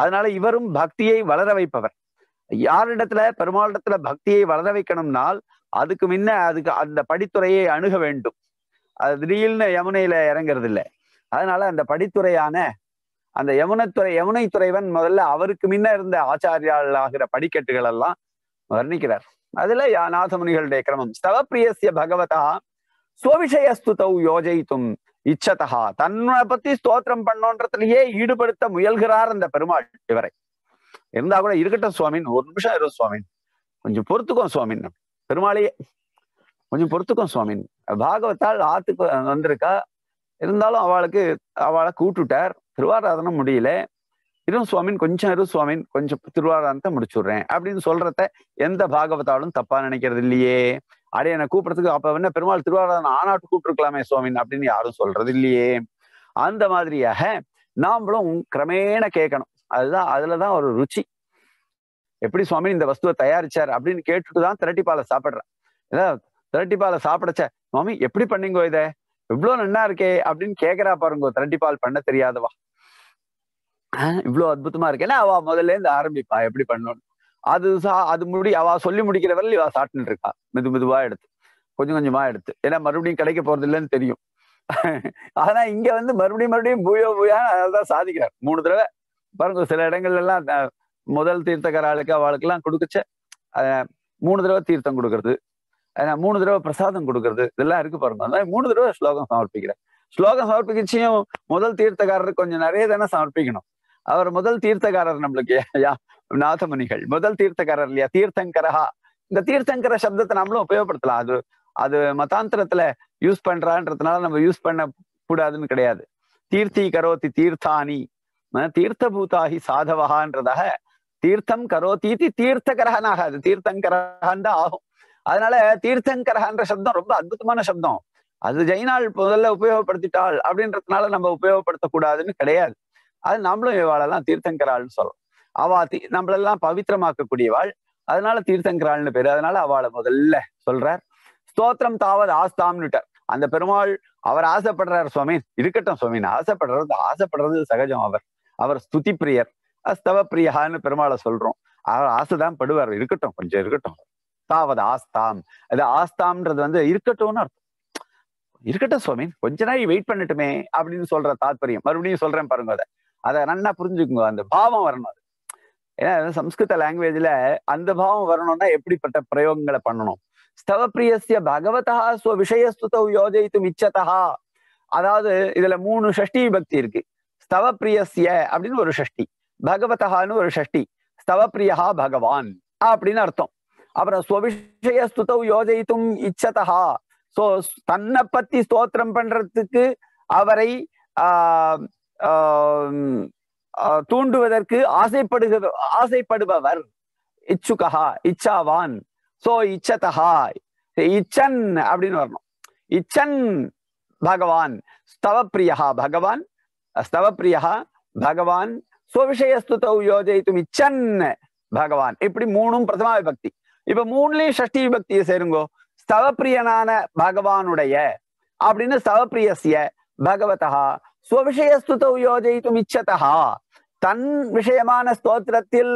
அதனால இவரும் பக்தியை வளர வைப்பவர் யாரிடத்துல பெருமாளிடத்துல பக்தியை வளர வைக்கணும்னால் அதுக்கு முன்ன அதுக்கு அந்த படித்துறையை அணுக வேண்டும் அது திடீர்னு யமுனையில இறங்குறது இல்லை அதனால அந்த படித்துறையான அந்த யமுனத்துறை யமுனை துறைவன் முதல்ல அவருக்கு முன்ன இருந்த ஆச்சாரியால் ஆகிற படிக்கட்டுகள் எல்லாம் வர்ணிக்கிறார் அதுல நாதமுனிகளுடைய கிரமம் ஸ்தவப்பிரியசிய பகவதா சுவவிஷயஸ்துதௌ யோஜயித்தும் இச்சதா தன்னை பத்தி ஸ்தோத்திரம் பண்ணோன்றதுலயே ஈடுபடுத்த முயல்கிறார் அந்த பெருமாள் இவரை இருந்தா கூட இருக்கட்டும் சுவாமின் ஒரு நிமிஷம் இரு சுவாமின் கொஞ்சம் பொறுத்துக்கும் சுவாமின் பெருமாளையே கொஞ்சம் பொறுத்துக்கும் சுவாமின் பாகவத்தால் ஆத்துக்கு வந்திருக்கா இருந்தாலும் அவளுக்கு அவளை கூட்டுட்டார் திருவாராதனம் முடியல இரு சுவாமின் கொஞ்சம் இரு சுவாமின் கொஞ்சம் திருவாரானத்தை முடிச்சுடுறேன் அப்படின்னு சொல்றத எந்த பாகவதாலும் தப்பா நினைக்கிறது இல்லையே அடைய என்னை கூப்பிடறதுக்கு அப்ப என்ன பெருமாள் திருவாரதன் ஆனாட்டு கூப்பிட்டுருக்கலாமே சுவாமின் அப்படின்னு யாரும் சொல்றது இல்லையே அந்த மாதிரியாக நாமளும் கிரமேண கேட்கணும் அதுதான் அதுலதான் ஒரு ருச்சி எப்படி சுவாமி இந்த வஸ்துவை தயாரிச்சார் அப்படின்னு கேட்டுட்டு தான் திரட்டிப்பாலை சாப்பிடுறேன் ஏதாவது திரட்டிப்பாலை சாப்பிடச்ச சுவாமி எப்படி பண்ணீங்கோ இதை இவ்வளவு நன்னா இருக்கே அப்படின்னு கேட்கறா பாருங்க திரட்டிப்பால் பண்ண தெரியாதவா இவ்வளவு அற்புதமா இருக்கேன்னா அவ முதல்ல இருந்து ஆரம்பிப்பா எப்படி பண்ணணும் அது சா அது முடி அவ சொல்லி முடிக்கிற வரல இவா சாட்டுன்னு இருக்கா மெது மெதுவா எடுத்து கொஞ்சம் கொஞ்சமா எடுத்து ஏன்னா மறுபடியும் கிடைக்க போறது இல்லைன்னு தெரியும் ஆனா இங்க வந்து மறுபடியும் மறுபடியும் பூயோ பூயா அதான் சாதிக்கிறார் மூணு தடவை பாருங்க சில இடங்கள்ல எல்லாம் முதல் தீர்த்தக்கார ஆளுக்கு எல்லாம் கொடுக்கச்ச மூணு தடவை தீர்த்தம் கொடுக்கறது மூணு தடவை பிரசாதம் கொடுக்கறது இதெல்லாம் இருக்கு பாருங்க அதனால மூணு தடவை ஸ்லோகம் சமர்ப்பிக்கிறேன் ஸ்லோகம் சமர்ப்பிக்கச்சியும் முதல் தீர்த்தக்காரருக்கு கொஞ்சம் நிறைய தானே சமர்ப்பிக்கணும் அவர் முதல் தீர்த்தகாரர் நம்மளுக்கு யா நாதமுனிகள் முதல் தீர்த்தகாரர் இல்லையா தீர்த்தங்கரஹா இந்த தீர்த்தங்கர சப்தத்தை நம்மளும் உபயோகப்படுத்தலாம் அது அது மதாந்திரத்துல யூஸ் பண்றான்றதுனால நம்ம யூஸ் பண்ண கூடாதுன்னு கிடையாது தீர்த்தி கரோத்தி தீர்த்தானி தீர்த்தபூதாகி சாதவகான்றதாக தீர்த்தம் கரோத்தீதி தீர்த்தகரகன் ஆகாது தீர்த்தங்கரகான் தான் ஆகும் அதனால தீர்த்தங்கரகன்ற சப்தம் ரொம்ப அற்புதமான சப்தம் அது ஜெயினால் முதல்ல உபயோகப்படுத்திட்டாள் அப்படின்றதுனால நம்ம உபயோகப்படுத்தக்கூடாதுன்னு கிடையாது அது நம்மளும் இவாளெல்லாம் தீர்த்தங்கராள்னு சொல்லும் அவா தீ நம்மளெல்லாம் பவித்திரமாக்கக்கூடியவாள் அதனால தீர்த்தங்கராள்னு பேரு அதனால அவளை முதல்ல சொல்றார் ஸ்தோத்திரம் தாவது ஆஸ்தாம்னுட்டார் அந்த பெருமாள் அவர் ஆசைப்படுறார் சுவாமி இருக்கட்டும் சுவாமி ஆசைப்படுறது ஆசைப்படுறது சகஜம் அவர் அவர் ஸ்துதி பிரியர் அஸ்தவ பிரியான்னு பெருமாளை சொல்றோம் அவர் ஆசைதான் படுவார் இருக்கட்டும் கொஞ்சம் இருக்கட்டும் தாவது ஆஸ்தாம் அது ஆஸ்தாம்ன்றது வந்து இருக்கட்டும்னு அர்த்தம் இருக்கட்டும் சுவாமி கொஞ்ச நாள் வெயிட் பண்ணட்டுமே அப்படின்னு சொல்ற தாத்பரியம் மறுபடியும் சொல்றேன் பாருங்க அதை அதை நல்லா புரிஞ்சுக்குங்க அந்த பாவம் வரணும் அது ஏன்னா சம்ஸ்கிருத லாங்குவேஜ்ல அந்த பாவம் வரணும்னா எப்படிப்பட்ட பிரயோகங்களை பண்ணணும் ஸ்தவ பகவதா ஸ்வ விஷயஸ்துத யோஜயித்தும் இச்சதா அதாவது இதுல மூணு ஷஷ்டி விபக்தி இருக்கு ஸ்தவ பிரியசிய அப்படின்னு ஒரு ஷஷ்டி பகவதஹான்னு ஒரு ஷஷ்டி ஸ்தவ பகவான் அப்படின்னு அர்த்தம் அப்புறம் ஸ்வவிஷய ஸ்துதௌ யோஜயித்தும் இச்சதா சோ தன்னை பத்தி ஸ்தோத்திரம் பண்றதுக்கு அவரை ஆஹ் தூண்டுவதற்கு ஆசைப்படுகிற ஆசைப்படுபவர் இச்சுகா இச்சாவான் சோ இச்சதஹா இச்சன் அப்படின்னு வரணும் இச்சன் பகவான் ஸ்தவப்பிரியா பகவான் ஸ்தவப்பிரியா பகவான் சுவிஷயஸ்துதௌ யோஜயித்தும் இச்சன் பகவான் இப்படி மூணும் பிரதமா விபக்தி இப்ப மூணுலயும் ஷஷ்டி விபக்தியை சேருங்கோ ஸ்தவப்பிரியனான பகவானுடைய அப்படின்னு ஸ்தவப்பிரியசிய பகவதா சுவவிஷய யோஜயித்தும் இச்சதா தன் விஷயமான ஸ்தோத்திரத்தில்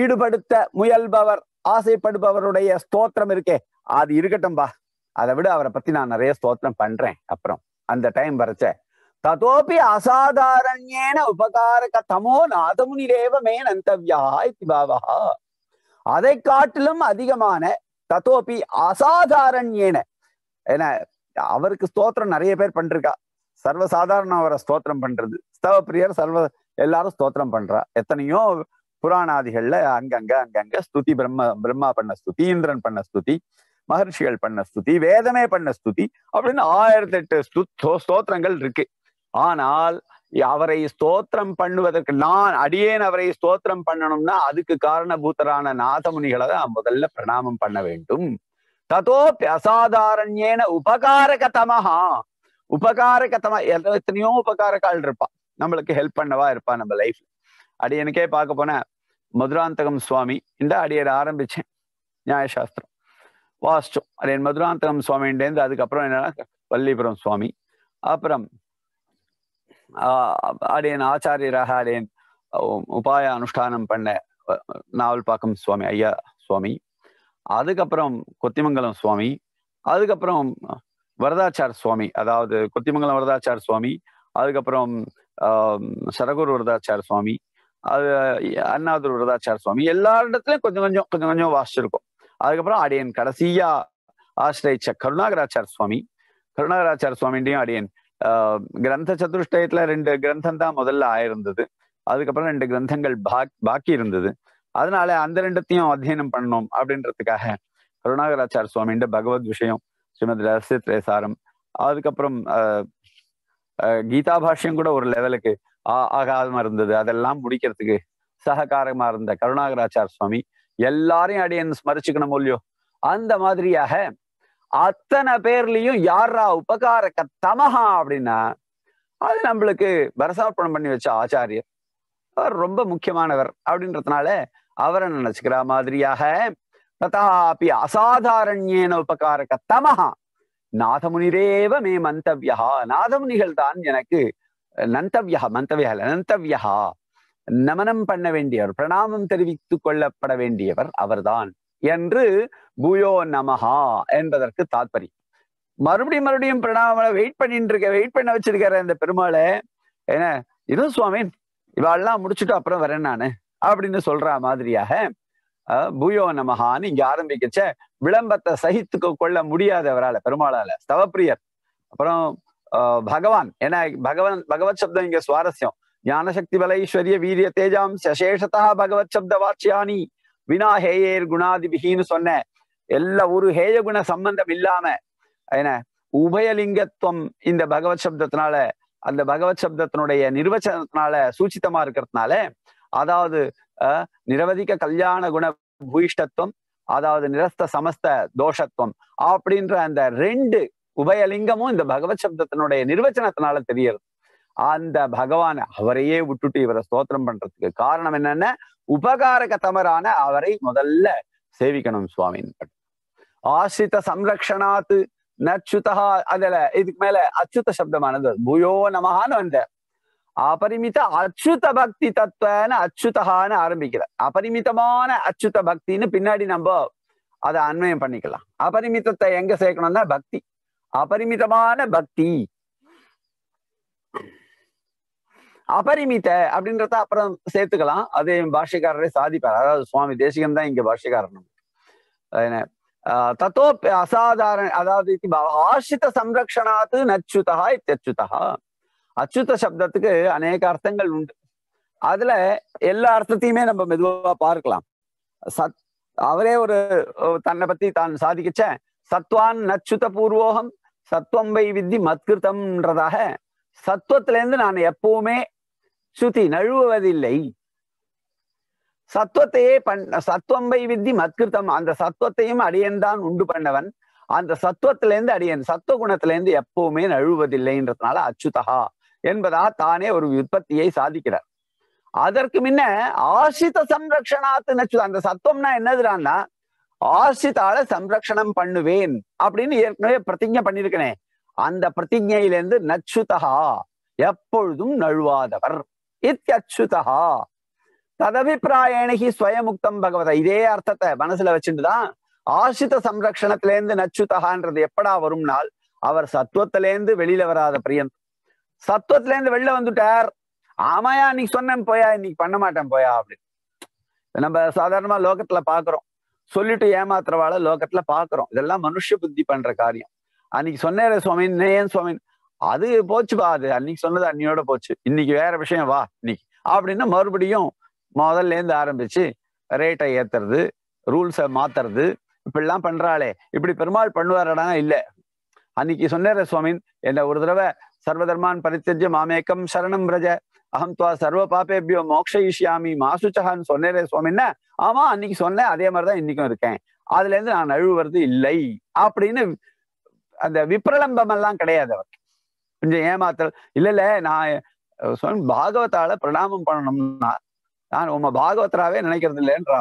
ஈடுபடுத்த முயல்பவர் ஆசைப்படுபவருடைய ஸ்தோத்திரம் இருக்கே அது இருக்கட்டும் பா அதை விட அவரை பத்தி நான் நிறைய ஸ்தோத்திரம் பண்றேன் அப்புறம் அந்த டைம் வரைச்ச ததோபி அசாதாரண்யேன உபகாரக தமோ நாதமுனிரேவ மேன் அதை காட்டிலும் அதிகமான ததோபி அசாதாரண்யேன ஏன்னா அவருக்கு ஸ்தோத்திரம் நிறைய பேர் பண்றா சர்வசாதாரணம் அவரை ஸ்தோத்திரம் பண்றது ஸ்தவ பிரியர் சர்வ எல்லாரும் ஸ்தோத்திரம் பண்றா எத்தனையோ புராணாதிகள்ல அங்கங்க அங்கங்க ஸ்துதி பிரம்ம பிரம்மா பண்ண ஸ்துதி இந்திரன் பண்ண ஸ்துதி மகர்ஷிகள் பண்ண ஸ்துதி வேதமே பண்ண ஸ்துதி அப்படின்னு ஆயிரத்தி எட்டு ஸ்து ஸ்தோத்திரங்கள் இருக்கு ஆனால் அவரை ஸ்தோத்திரம் பண்ணுவதற்கு நான் அடியேன் அவரை ஸ்தோத்திரம் பண்ணணும்னா அதுக்கு காரணபூத்தரான நாதமுனிகளை தான் முதல்ல பிரணாமம் பண்ண வேண்டும் ததோ அசாதாரண்யேன உபகாரக தமஹா உபகாரகத்தமா எத்தனையோ உபகாரக்கால் இருப்பான் நம்மளுக்கு ஹெல்ப் பண்ணவா இருப்பான் நம்ம லைஃப்ல அடியனுக்கே பார்க்க போன மதுராந்தகம் சுவாமி இந்த அடியை ஆரம்பிச்சேன் நியாயசாஸ்திரம் வாசிச்சோம் அடியன் மதுராந்தகம் சுவாமின்றேந்து அதுக்கப்புறம் என்னன்னா வள்ளிபுரம் சுவாமி அப்புறம் அடியன் ஆச்சாரியராக அடியன் உபாய அனுஷ்டானம் பண்ண நாவல் பாக்கம் சுவாமி ஐயா சுவாமி அதுக்கப்புறம் கொத்திமங்கலம் சுவாமி அதுக்கப்புறம் வரதாச்சார் சுவாமி அதாவது கொத்திமங்கலம் வரதாச்சார் சுவாமி அதுக்கப்புறம் சரகூர் வரதாச்சார சுவாமி அது அண்ணாதூர் வரதாச்சார் சுவாமி எல்லா இடத்துலையும் கொஞ்சம் கொஞ்சம் கொஞ்சம் கொஞ்சம் வாசிச்சிருக்கோம் அதுக்கப்புறம் அடியன் கடைசியா ஆசிரியிச்ச கருணாகராச்சார் சுவாமி கருணாகராச்சார் சுவாமின்றையும் அடியன் கிரந்த சதுஷ்டயத்துல ரெண்டு கிரந்தம் தான் முதல்ல ஆயிருந்தது அதுக்கப்புறம் ரெண்டு கிரந்தங்கள் பாக்கி இருந்தது அதனால அந்த ரெண்டுத்தையும் அத்தியனம் பண்ணணும் அப்படின்றதுக்காக கருணாகராச்சார் சுவாமின்ற பகவத் விஷயம் ஸ்ரீமதி ரகசிய திரேசாரம் அதுக்கப்புறம் கீதா பாஷ்யம் கூட ஒரு லெவலுக்கு ஆ ஆகாதமா இருந்தது அதெல்லாம் முடிக்கிறதுக்கு சககாரமா இருந்த கருணாகராச்சார் சுவாமி எல்லாரையும் அடியன் ஸ்மரிச்சுக்கணும் இல்லையோ அந்த மாதிரியாக அத்தனை பேர்லயும் யாரா உபகார தமஹா அப்படின்னா அது நம்மளுக்கு பரசார்ப்பணம் பண்ணி வச்ச ஆச்சாரியர் அவர் ரொம்ப முக்கியமானவர் அப்படின்றதுனால அவரை நினைச்சுக்கிற மாதிரியாக ததாபி அசாதாரண்யேன உபகாரக தமஹா நாதமுனிரேவ மே மந்தவியா நாதமுனிகள் தான் எனக்கு நந்தவியா மந்தவியா இல்ல நந்தவியா நமனம் பண்ண வேண்டியவர் பிரணாமம் தெரிவித்துக் கொள்ளப்பட வேண்டியவர் அவர்தான் என்று பூயோ நமஹா என்பதற்கு தாத்பரியம் மறுபடியும் மறுபடியும் பிரணாம வெயிட் பண்ணிட்டு இருக்க வெயிட் பண்ண வச்சிருக்கிற இந்த பெருமாளை என்ன இது சுவாமி எல்லாம் முடிச்சுட்டு அப்புறம் வரேன் நானு அப்படின்னு சொல்ற மாதிரியாக பூயோ நமஹான்னு இங்க ஆரம்பிக்கச்ச விளம்பத்தை சகித்து கொள்ள முடியாதவரால அவரால் பெருமாளால ஸ்தவப்பிரியர் அப்புறம் பகவான் ஏன்னா பகவான் பகவத் சப்தம் இங்க சுவாரஸ்யம் ஞானசக்தி பலைஸ்வரிய வீரிய தேஜாம் சசேஷதா பகவத் சப்த வாட்சியானி வினா ஹேயேர் குணாதிபிகின்னு சொன்ன எல்லா ஒரு ஹேய குண சம்பந்தம் இல்லாம என்ன உபயலிங்கத்துவம் இந்த பகவத் சப்தத்தினால அந்த பகவத் சப்தத்தினுடைய நிர்வச்சனத்தினால சூச்சித்தமா இருக்கிறதுனால அதாவது நிரவதிக்க கல்யாண குண பூயிஷ்டத்துவம் அதாவது நிரஸ்த சமஸ்த தோஷத்துவம் அப்படின்ற அந்த ரெண்டு உபயலிங்கமும் இந்த பகவத் சப்தத்தினுடைய நிர்வச்சனத்தினால தெரியல அந்த பகவான் அவரையே விட்டுட்டு இவரை ஸ்தோத்திரம் பண்றதுக்கு காரணம் என்னன்னா உபகாரக தமரான அவரை முதல்ல சேவிக்கணும் சுவாமி ஆசிரித்த சம்ரக்ஷணாத்து நச்சுதா அதுல இதுக்கு மேல அச்சுத்த சப்தமானது பூயோ நமகான்னு வந்தார் அபரிமித அச்சுத பக்தி தத்துவன்னு அச்சுதான்னு ஆரம்பிக்கிற அபரிமிதமான அச்சுத பக்தின்னு பின்னாடி நம்ம அதை அன்வயம் பண்ணிக்கலாம் அபரிமிதத்தை எங்க சேர்க்கணும்னா பக்தி அபரிமிதமான பக்தி அபரிமித அப்படின்றத அப்புறம் சேர்த்துக்கலாம் அது பாஷ்யக்காரரே சாதிப்பார் அதாவது சுவாமி தேசிகம் தான் இங்க பாஷ்யக்காரன் தத்தோ அசாதாரண அதாவது ஆசிரித சம்ரக்ஷணாத்து நச்சுதா இத்தச்சுதா அச்சுத்த சப்தத்துக்கு அநேக அர்த்தங்கள் உண்டு அதுல எல்லா அர்த்தத்தையுமே நம்ம மெதுவா பார்க்கலாம் சத் அவரே ஒரு தன்னை பத்தி தான் சாதிக்கிச்ச சத்வான் நச்சுத பூர்வோகம் சத்வம் வை வித்தி மத்கிருத்தம்ன்றதாக இருந்து நான் எப்பவுமே சுத்தி நழுவுவதில்லை சத்துவத்தையே பண் சத்வம்பை வித்தி மத்கிருத்தம் அந்த சத்துவத்தையும் அடியன் தான் உண்டு பண்ணவன் அந்த சத்துவத்திலேருந்து அடியன் சத்துவ குணத்திலேருந்து எப்பவுமே நழுவதில்லைன்றதுனால அச்சுதகா என்பதா தானே ஒரு உற்பத்தியை சாதிக்கிறார் அதற்கு முன்ன ஆசித சம்ரக்ஷணாத்து நச்சு அந்த சத்துவம்னா என்னதுடான்னா ஆசித்தால சம்ரக்ஷணம் பண்ணுவேன் அப்படின்னு ஏற்கனவே பிரதிஜை பண்ணிருக்கனே அந்த பிரதிஜையிலிருந்து நச்சுதா எப்பொழுதும் நழுவாதவர் இத்யச்சுதகா ததபிப்பிராயணிகி ஸ்வயமுக்தம் பகவத இதே அர்த்தத்தை மனசுல வச்சுட்டுதான் ஆசிரித சம்ரக்ஷணத்திலேருந்து நச்சுதகான்றது எப்படா வரும்னால் அவர் சத்துவத்திலேருந்து வெளியில வராத பிரியந்தம் சத்துவத்துல இருந்து வெளில வந்துட்டார் ஆமாயா இன்னைக்கு சொன்னேன் போயா இன்னைக்கு பண்ண மாட்டேன் போயா அப்படின்னு நம்ம சாதாரணமா லோகத்துல பாக்குறோம் சொல்லிட்டு ஏமாத்துறவாழ லோகத்துல பாக்குறோம் இதெல்லாம் மனுஷ புத்தி பண்ற காரியம் அன்னைக்கு சொன்னேன் சுவாமி நேயன் சுவாமி அது போச்சுப்பா அது அன்னைக்கு சொன்னது அன்னியோட போச்சு இன்னைக்கு வேற விஷயம் வா இன்னைக்கு அப்படின்னு மறுபடியும் முதல்ல இருந்து ஆரம்பிச்சு ரேட்டை ஏத்துறது ரூல்ஸை மாத்துறது இப்படிலாம் பண்றாளே இப்படி பெருமாள் பண்ணுவாரடா இல்ல அன்னைக்கு சொன்னேன் சுவாமின் என்ன ஒரு தடவை சர்வதர்மான் பரித்தஜ மாமேக்கம் சரணம் பிரஜ அகம் துவா சர்வ பாப்பேபியோ மோக்ஷயிஷ்யாமி மாசுச்சகான்னு சொன்னேரே சுவாமின்னா ஆமா அன்னைக்கு சொன்னேன் அதே மாதிரிதான் இன்னைக்கும் இருக்கேன் அதுல இருந்து நான் அழுவுறது இல்லை அப்படின்னு அந்த விப்ரலம்பம் எல்லாம் கிடையாது அவர் கொஞ்சம் ஏமாத்தல் இல்ல இல்ல நான் சொன்ன பாகவத்தால பிரணாமம் பண்ணணும்னா நான் உங்க பாகவத்தராவே நினைக்கிறது இல்லைன்ற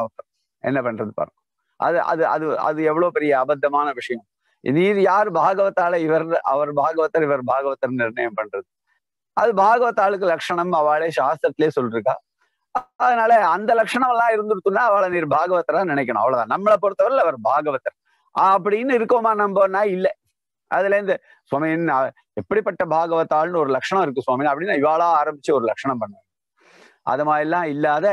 என்ன பண்றது பாருங்க அது அது அது அது எவ்வளவு பெரிய அபத்தமான விஷயம் இது யார் பாகவத்தால இவர் அவர் பாகவத்தர் இவர் பாகவதர் நிர்ணயம் பண்றது அது பாகவத்தாளுக்கு லட்சணம் அவளே சாஸ்திரத்திலே சொல்லிருக்கா அதனால அந்த லட்சணம் எல்லாம் இருந்துருத்துன்னா அவளை நீர் பாகவதரா நினைக்கணும் அவ்வளவுதான் நம்மளை பொறுத்தவரை அவர் பாகவதர் அப்படின்னு இருக்கோமா நம்பனா இல்ல அதுல இருந்து சுவாமின் எப்படிப்பட்ட பாகவத்தாள்னு ஒரு லட்சணம் இருக்கு சுவாமின் அப்படின்னு இவாளா ஆரம்பிச்சு ஒரு லட்சணம் பண்ணுவாங்க அது மாதிரிலாம் இல்லாத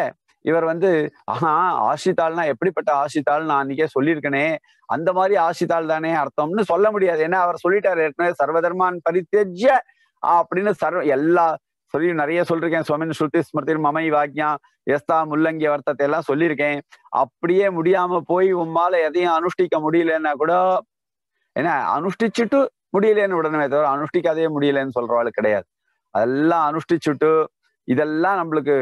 இவர் வந்து ஆஹா ஆசித்தாள்னா எப்படிப்பட்ட ஆசித்தாள் நான் அன்னைக்கே சொல்லியிருக்கனே அந்த மாதிரி ஆசித்தாள் தானே அர்த்தம்னு சொல்ல முடியாது ஏன்னா அவர் சொல்லிட்டார் ஏற்கனவே சர்வதர்மான் பரித்தேஜ்ய அப்படின்னு சர்வ எல்லா சொல்லி நிறைய சொல்லிருக்கேன் சுவாமின் ஸ்ருதி ஸ்மிருதி மமை வாக்கியம் எஸ்தா முள்ளங்கிய வர்த்தத்தை எல்லாம் சொல்லியிருக்கேன் அப்படியே முடியாம போய் உம்மால எதையும் அனுஷ்டிக்க முடியலன்னா கூட ஏன்னா அனுஷ்டிச்சுட்டு முடியலன்னு உடனே தவிர அனுஷ்டிக்காதே முடியலன்னு சொல்றவாள் கிடையாது அதெல்லாம் அனுஷ்டிச்சுட்டு இதெல்லாம் நம்மளுக்கு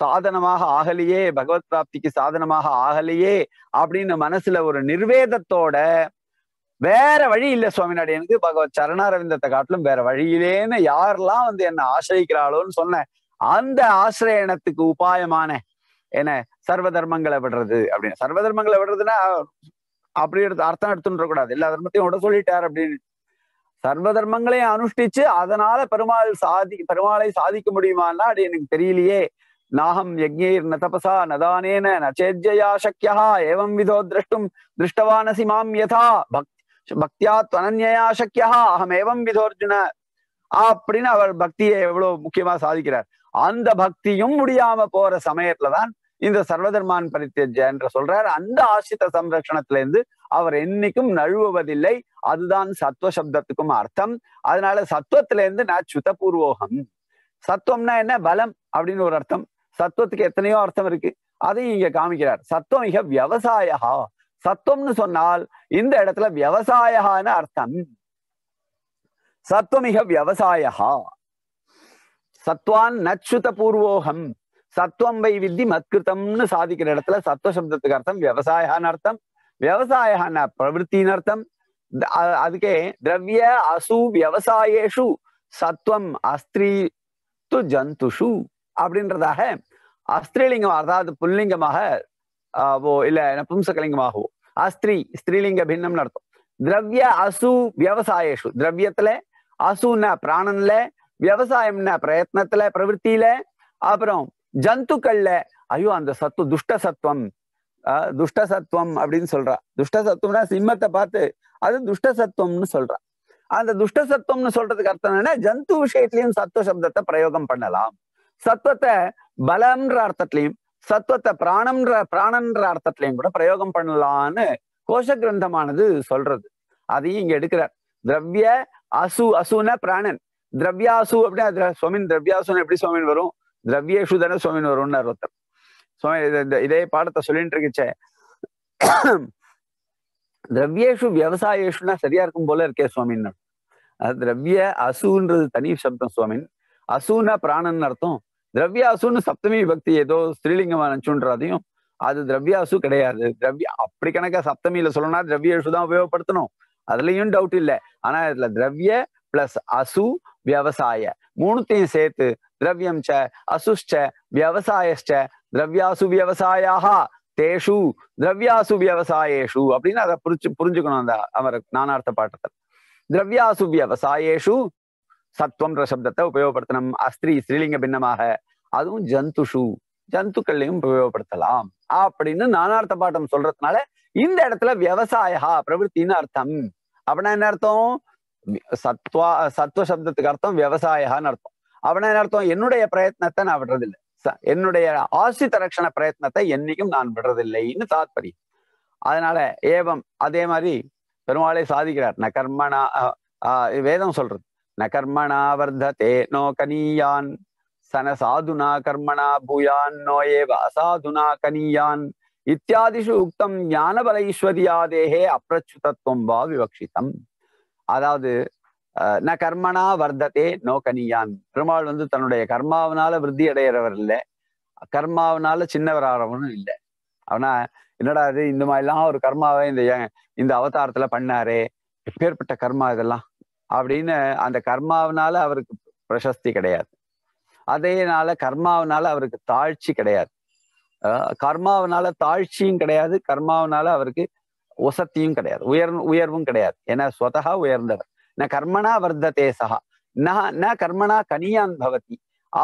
சாதனமாக ஆகலையே பகவத் பிராப்திக்கு சாதனமாக ஆகலையே அப்படின்னு மனசுல ஒரு நிர்வேதத்தோட வேற வழி இல்லை சுவாமிநாடு எனக்கு பகவத் சரணாரவிந்தத்தை காட்டிலும் வேற வழி இல்லேன்னு யாரெல்லாம் வந்து என்ன ஆசிரியிக்கிறாளோன்னு சொன்னேன் அந்த ஆசிரயணத்துக்கு உபாயமான என்ன சர்வ தர்மங்களை விடுறது அப்படின்னு சர்வ தர்மங்களை விடுறதுன்னா அப்படி எடுத்து அர்த்தம் எடுத்துட்டு கூடாது எல்லா தர்மத்தையும் உட சொல்லிட்டார் அப்படின்னு சர்வ தர்மங்களையும் அனுஷ்டிச்சு அதனால பெருமாள் சாதி பெருமாளை சாதிக்க முடியுமான்னா அப்படி எனக்கு தெரியலையே நாகம் யஜ்ஞைர் ந தபசா நதானேன நச்சேஜயா சக்கியா ஏவம் விதோ திரஷ்டும் திருஷ்டவானசி மாம் யதா பக்தி பக்தியா துவனன்யா சக்கியா அகம் ஏவம் விதோர்ஜுன அப்படின்னு அவர் பக்தியை எவ்வளவு முக்கியமா சாதிக்கிறார் அந்த பக்தியும் முடியாம போற சமயத்துலதான் இந்த சர்வதர்மான் என்று சொல்றார் அந்த ஆசிரித்த சம்ரட்சணத்துல இருந்து அவர் என்னைக்கும் நழுவுவதில்லை அதுதான் சத்துவ சப்தத்துக்கும் அர்த்தம் அதனால சத்துவத்திலேருந்து நான் சுத்தபூர்வோகம் சத்துவம்னா என்ன பலம் அப்படின்னு ஒரு அர்த்தம் சத்துவத்துக்கு எத்தனையோ அர்த்தம் இருக்கு அதையும் இங்க காமிக்கிறார் சத்துவம் மிக விவசாயகா சத்துவம்னு சொன்னால் இந்த இடத்துல விவசாயகான்னு அர்த்தம் சத்துவமிக விவசாயகா சத்வான் நச்சுத பூர்வோகம் சத்துவம் வை வித்தி மத்கிருத்தம்னு சாதிக்கிற இடத்துல சத்துவ சப்தத்துக்கு அர்த்தம் விவசாயான்னு அர்த்தம் விவசாயான பிரவருத்தின்னு அர்த்தம் அதுக்கே திரவிய அசு விவசாயேஷு சத்வம் அஸ்திரி து ஜந்துஷு அப்படின்றதாக அஸ்திரீலிங்கம் அதாவது புல்லிங்கமாக ஓ இல்ல நபும்சகலிங்கமாகவோ அஸ்திரி ஸ்திரீலிங்க பின்னம் நடத்தும் திரவிய அசு விவசாயேஷு திரவியத்துல அசுன்னா பிராணன்ல விவசாயம்னா பிரயத்னத்துல பிரவೃತ್ತಿயில அப்புறம் ஜந்துக்கள்ல ஐயோ அந்த சத்து துஷ்ட சத்துவம் துஷ்ட சத்துவம் அப்படின்னு சொல்றா துஷ்ட சத்துவம்னா சிம்மத்தை பார்த்து அது துஷ்ட சத்துவம்னு சொல்றா அந்த துஷ்ட சத்துவம்னு சொல்றதுக்கு அர்த்தம் என்னன்னா ஜந்து விஷயத்திலையும் சத்துவ சப்தத்தை பிரயோகம் பண்ணலாம் சத்துவத்தை பலம்ன்ற அர்த்தத்திலையும் சத்துவத்தை பிராணம்ன்ற பிராணன்ற அர்த்தத்திலையும் கூட பிரயோகம் பண்ணலான்னு கோஷ கிரந்தமானது சொல்றது அதையும் இங்க எடுக்கிறார் திரவிய அசு அசுன பிராணன் திரவியாசு அப்படின்னா சுவாமின் திரவியாசுன்னு எப்படி சுவாமின் வரும் திரவியேஷு தானே சுவாமின் வரும்னு அர்த்தம் சுவாமி இதே பாடத்தை சொல்லிட்டு இருக்கிச்சே திரவியேஷு விவசாயேஷுனா சரியா இருக்கும் போல இருக்கே சுவாமின்னு அது திரவிய அசுன்றது தனி சப்தம் சுவாமின் அசுனா பிராணன் அர்த்தம் திரவியாசுன்னு சப்தமி விபக்தி ஏதோ ஸ்ரீலிங்கமா நினச்சுன்றதையும் அது திரவியாசு கிடையாது திரவிய அப்படி கணக்கா சப்தமியில சொல்லணும்னா திரவியாசு தான் உபயோகப்படுத்தணும் அதுலயும் டவுட் இல்லை ஆனா இதுல திரவிய பிளஸ் அசு விவசாய மூணுத்தையும் சேர்த்து திரவியம் ச அசுஷ்ட விவசாய திரவியாசு விவசாயாக தேஷு திரவியாசு விவசாயேஷு அப்படின்னு அதை புரிஞ்சு புரிஞ்சுக்கணும் அந்த அவர் நானார்த்த பாட்டத்தை திரவியாசு விவசாயேஷு சத்வம்ன்ற சப்தத்தை உபயோகப்படுத்தணும் அஸ்திரி ஸ்ரீலிங்க பின்னமாக அதுவும் ஜந்துஷு ஜந்துக்கள்லையும் உபயோகப்படுத்தலாம் அப்படின்னு நானார்த்த பாட்டம் சொல்றதுனால இந்த இடத்துல விவசாயா பிரவருத்தின்னு அர்த்தம் அப்படின்னா என்ன அர்த்தம் சத்வா சத்வ சப்தத்துக்கு அர்த்தம் விவசாயான்னு அர்த்தம் அப்படின்னா என்ன அர்த்தம் என்னுடைய பிரயத்னத்தை நான் விடுறதில்லை என்னுடைய ஆசித்த ரட்சண பிரயத்னத்தை என்னைக்கும் நான் விடுறதில்லைன்னு தாத்பரியம் அதனால ஏவம் அதே மாதிரி பெருமாளே சாதிக்கிறார் நான் கர்மனா வேதம் சொல்றது ந கர்மணா வர்ததே நோ கனீயான் சன சாதுனா கர்மணா பூயான் நோ ஏவ அசாதுனா கனீயான் இத்தியாதிஷு உக்தம் ஞானபலைஸ்வரியாதேகே அப்பிரச்சுதத்துவம் வா விவக்ஷிதம் அதாவது ந கர்மனா வர்த்ததே நோ கனியான் பெருமாள் வந்து தன்னுடைய கர்மாவனால விருத்தி அடையிறவர் இல்லை கர்மாவனால சின்னவராகிறவனும் இல்லை ஆனா என்னடா இது இந்த மாதிரிலாம் ஒரு கர்மாவை இந்த இந்த அவதாரத்துல பண்ணாரே எப்பேற்பட்ட கர்மா இதெல்லாம் அப்படின்னு அந்த கர்மாவனால அவருக்கு பிரசஸ்தி கிடையாது அதேனால கர்மாவனால அவருக்கு தாழ்ச்சி கிடையாது கர்மாவனால தாழ்ச்சியும் கிடையாது கர்மாவனால அவருக்கு ஒசத்தியும் கிடையாது உயர் உயர்வும் கிடையாது ஏன்னா ஸ்வதா உயர்ந்தவர் ந கர்மனா வர்த்ததே சகா ந கர்மனா கனியான் பவதி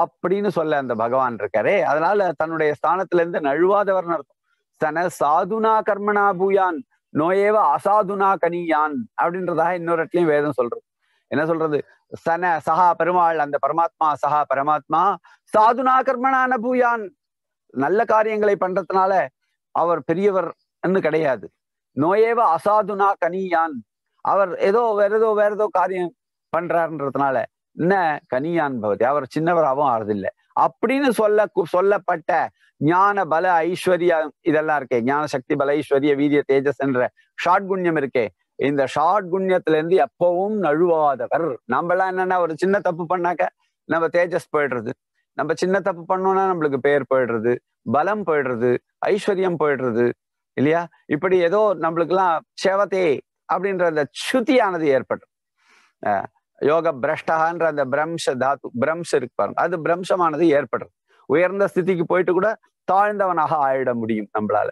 அப்படின்னு சொல்ல அந்த பகவான் இருக்காரே அதனால தன்னுடைய ஸ்தானத்துல இருந்து நழுவாதவர்னு அர்த்தம் தன சாதுனா கர்மனா பூயான் நோயேவ அசாதுனா கனியான் அப்படின்றதாக இன்னொரு இடத்துலயும் வேதம் சொல்றது என்ன சொல்றது சன சகா பெருமாள் அந்த பரமாத்மா சகா பரமாத்மா சாதுனா கர்மனான பூயான் நல்ல காரியங்களை பண்றதுனால அவர் பெரியவர் கிடையாது நோயேவ அசாதுனா கனியான் அவர் ஏதோ வேற ஏதோ வேற ஏதோ காரியம் பண்றாருன்றதுனால என்ன கனியான் பவதி அவர் சின்னவராகவும் ஆறதில்லை அப்படின்னு சொல்ல சொல்லப்பட்ட ஞான பல ஐஸ்வர்யா இதெல்லாம் இருக்கே ஞான சக்தி பல ஐஸ்வர்ய வீரிய தேஜஸ் என்ற ஷாட்குண்யம் இருக்கே இந்த ஷார்ட் குண்யத்துல இருந்து எப்பவும் நழுவாதவர் நம்ம எல்லாம் என்னன்னா ஒரு சின்ன தப்பு பண்ணாக்க நம்ம தேஜஸ் போயிடுறது நம்ம சின்ன தப்பு பண்ணோம்னா நம்மளுக்கு பேர் போயிடுறது பலம் போயிடுறது ஐஸ்வர்யம் போயிடுறது இல்லையா இப்படி ஏதோ நம்மளுக்கு எல்லாம் சேவத்தே அப்படின்ற அந்த சுத்தியானது ஏற்படும் யோக பிரஷ்டகான்ற அந்த பிரம்ச தாத்து பிரம்ச இருக்கு பாருங்க அது பிரம்சமானது ஏற்படுறது உயர்ந்த ஸ்திதிக்கு போயிட்டு கூட தாழ்ந்தவனாக ஆயிட முடியும் நம்மளால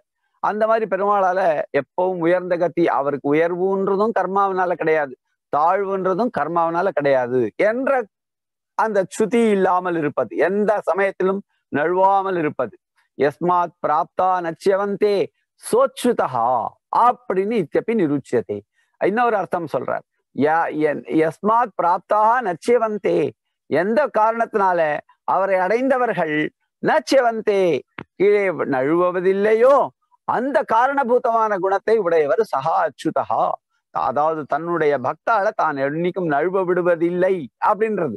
அந்த மாதிரி பெருமாளால எப்பவும் உயர்ந்த கத்தி அவருக்கு உயர்வுன்றதும் கர்மாவனால கிடையாது தாழ்வுன்றதும் கர்மாவனால கிடையாது என்ற அந்த சுதி இல்லாமல் இருப்பது எந்த சமயத்திலும் நழுவாமல் இருப்பது எஸ்மாத் பிராப்தா நச்சியவந்தே சோச்சுதா அப்படின்னு இத்தப்பி நிரூச்சியதே இன்னொரு அர்த்தம் சொல்றார் எஸ்மாத் பிராப்தா நச்சியவந்தே எந்த காரணத்தினால அவரை அடைந்தவர்கள் நச்சியவந்தே கீழே நழுவதில்லையோ அந்த காரணபூதமான குணத்தை உடையவர் சஹா அச்சுதஹா அதாவது தன்னுடைய பக்தால தான் என்னைக்கும் நழுவ விடுவதில்லை அப்படின்றது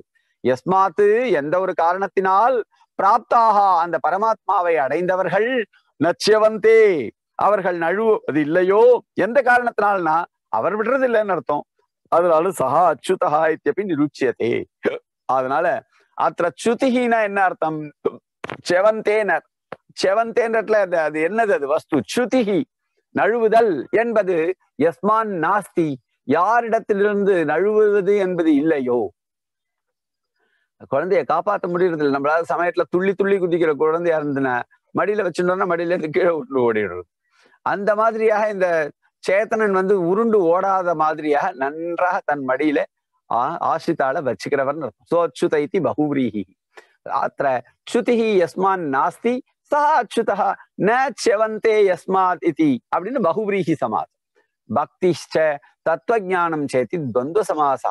எஸ்மாத்து எந்த ஒரு காரணத்தினால் பிராப்தாகா அந்த பரமாத்மாவை அடைந்தவர்கள் நச்சியவந்தே அவர்கள் நழுவது இல்லையோ எந்த காரணத்தினால்னா அவர் விடுறது இல்லைன்னு அர்த்தம் அதனால சஹா அச்சுதஹா இத்தியப்பி நிருச்சியதே அதனால அத்த சுத்திகினா என்ன அர்த்தம் செவந்தேனர் செவந்தேன்றதுல அது அது என்னது அது வஸ்து சுதிகி நழுவுதல் என்பது எஸ்மான் நாஸ்தி யாரிடத்திலிருந்து நழுவுவது என்பது இல்லையோ குழந்தைய காப்பாற்ற முடியறதில்லை நம்மளால சமயத்துல துள்ளி துள்ளி குதிக்கிற குழந்தையா இருந்துன்னா மடியில வச்சுட்டோம்னா மடியில இருந்து கீழே விட்டு ஓடிடுறது அந்த மாதிரியாக இந்த சேத்தனன் வந்து உருண்டு ஓடாத மாதிரியாக நன்றாக தன் மடியில ஆ வச்சுக்கிறவர் வச்சுக்கிறவன் சோச்சுதைத்தி பகுவிரீகி அத்த சுதிஹி எஸ்மான் நாஸ்தி சப்தா அச்சுதா ந செவந்தே யஸ்மாத் இதி அப்படின்னு பகுபிரீஹி சமாஸ் பக்திஷ்ட தத்துவஜானம் சேத்தி துவந்த சமாசா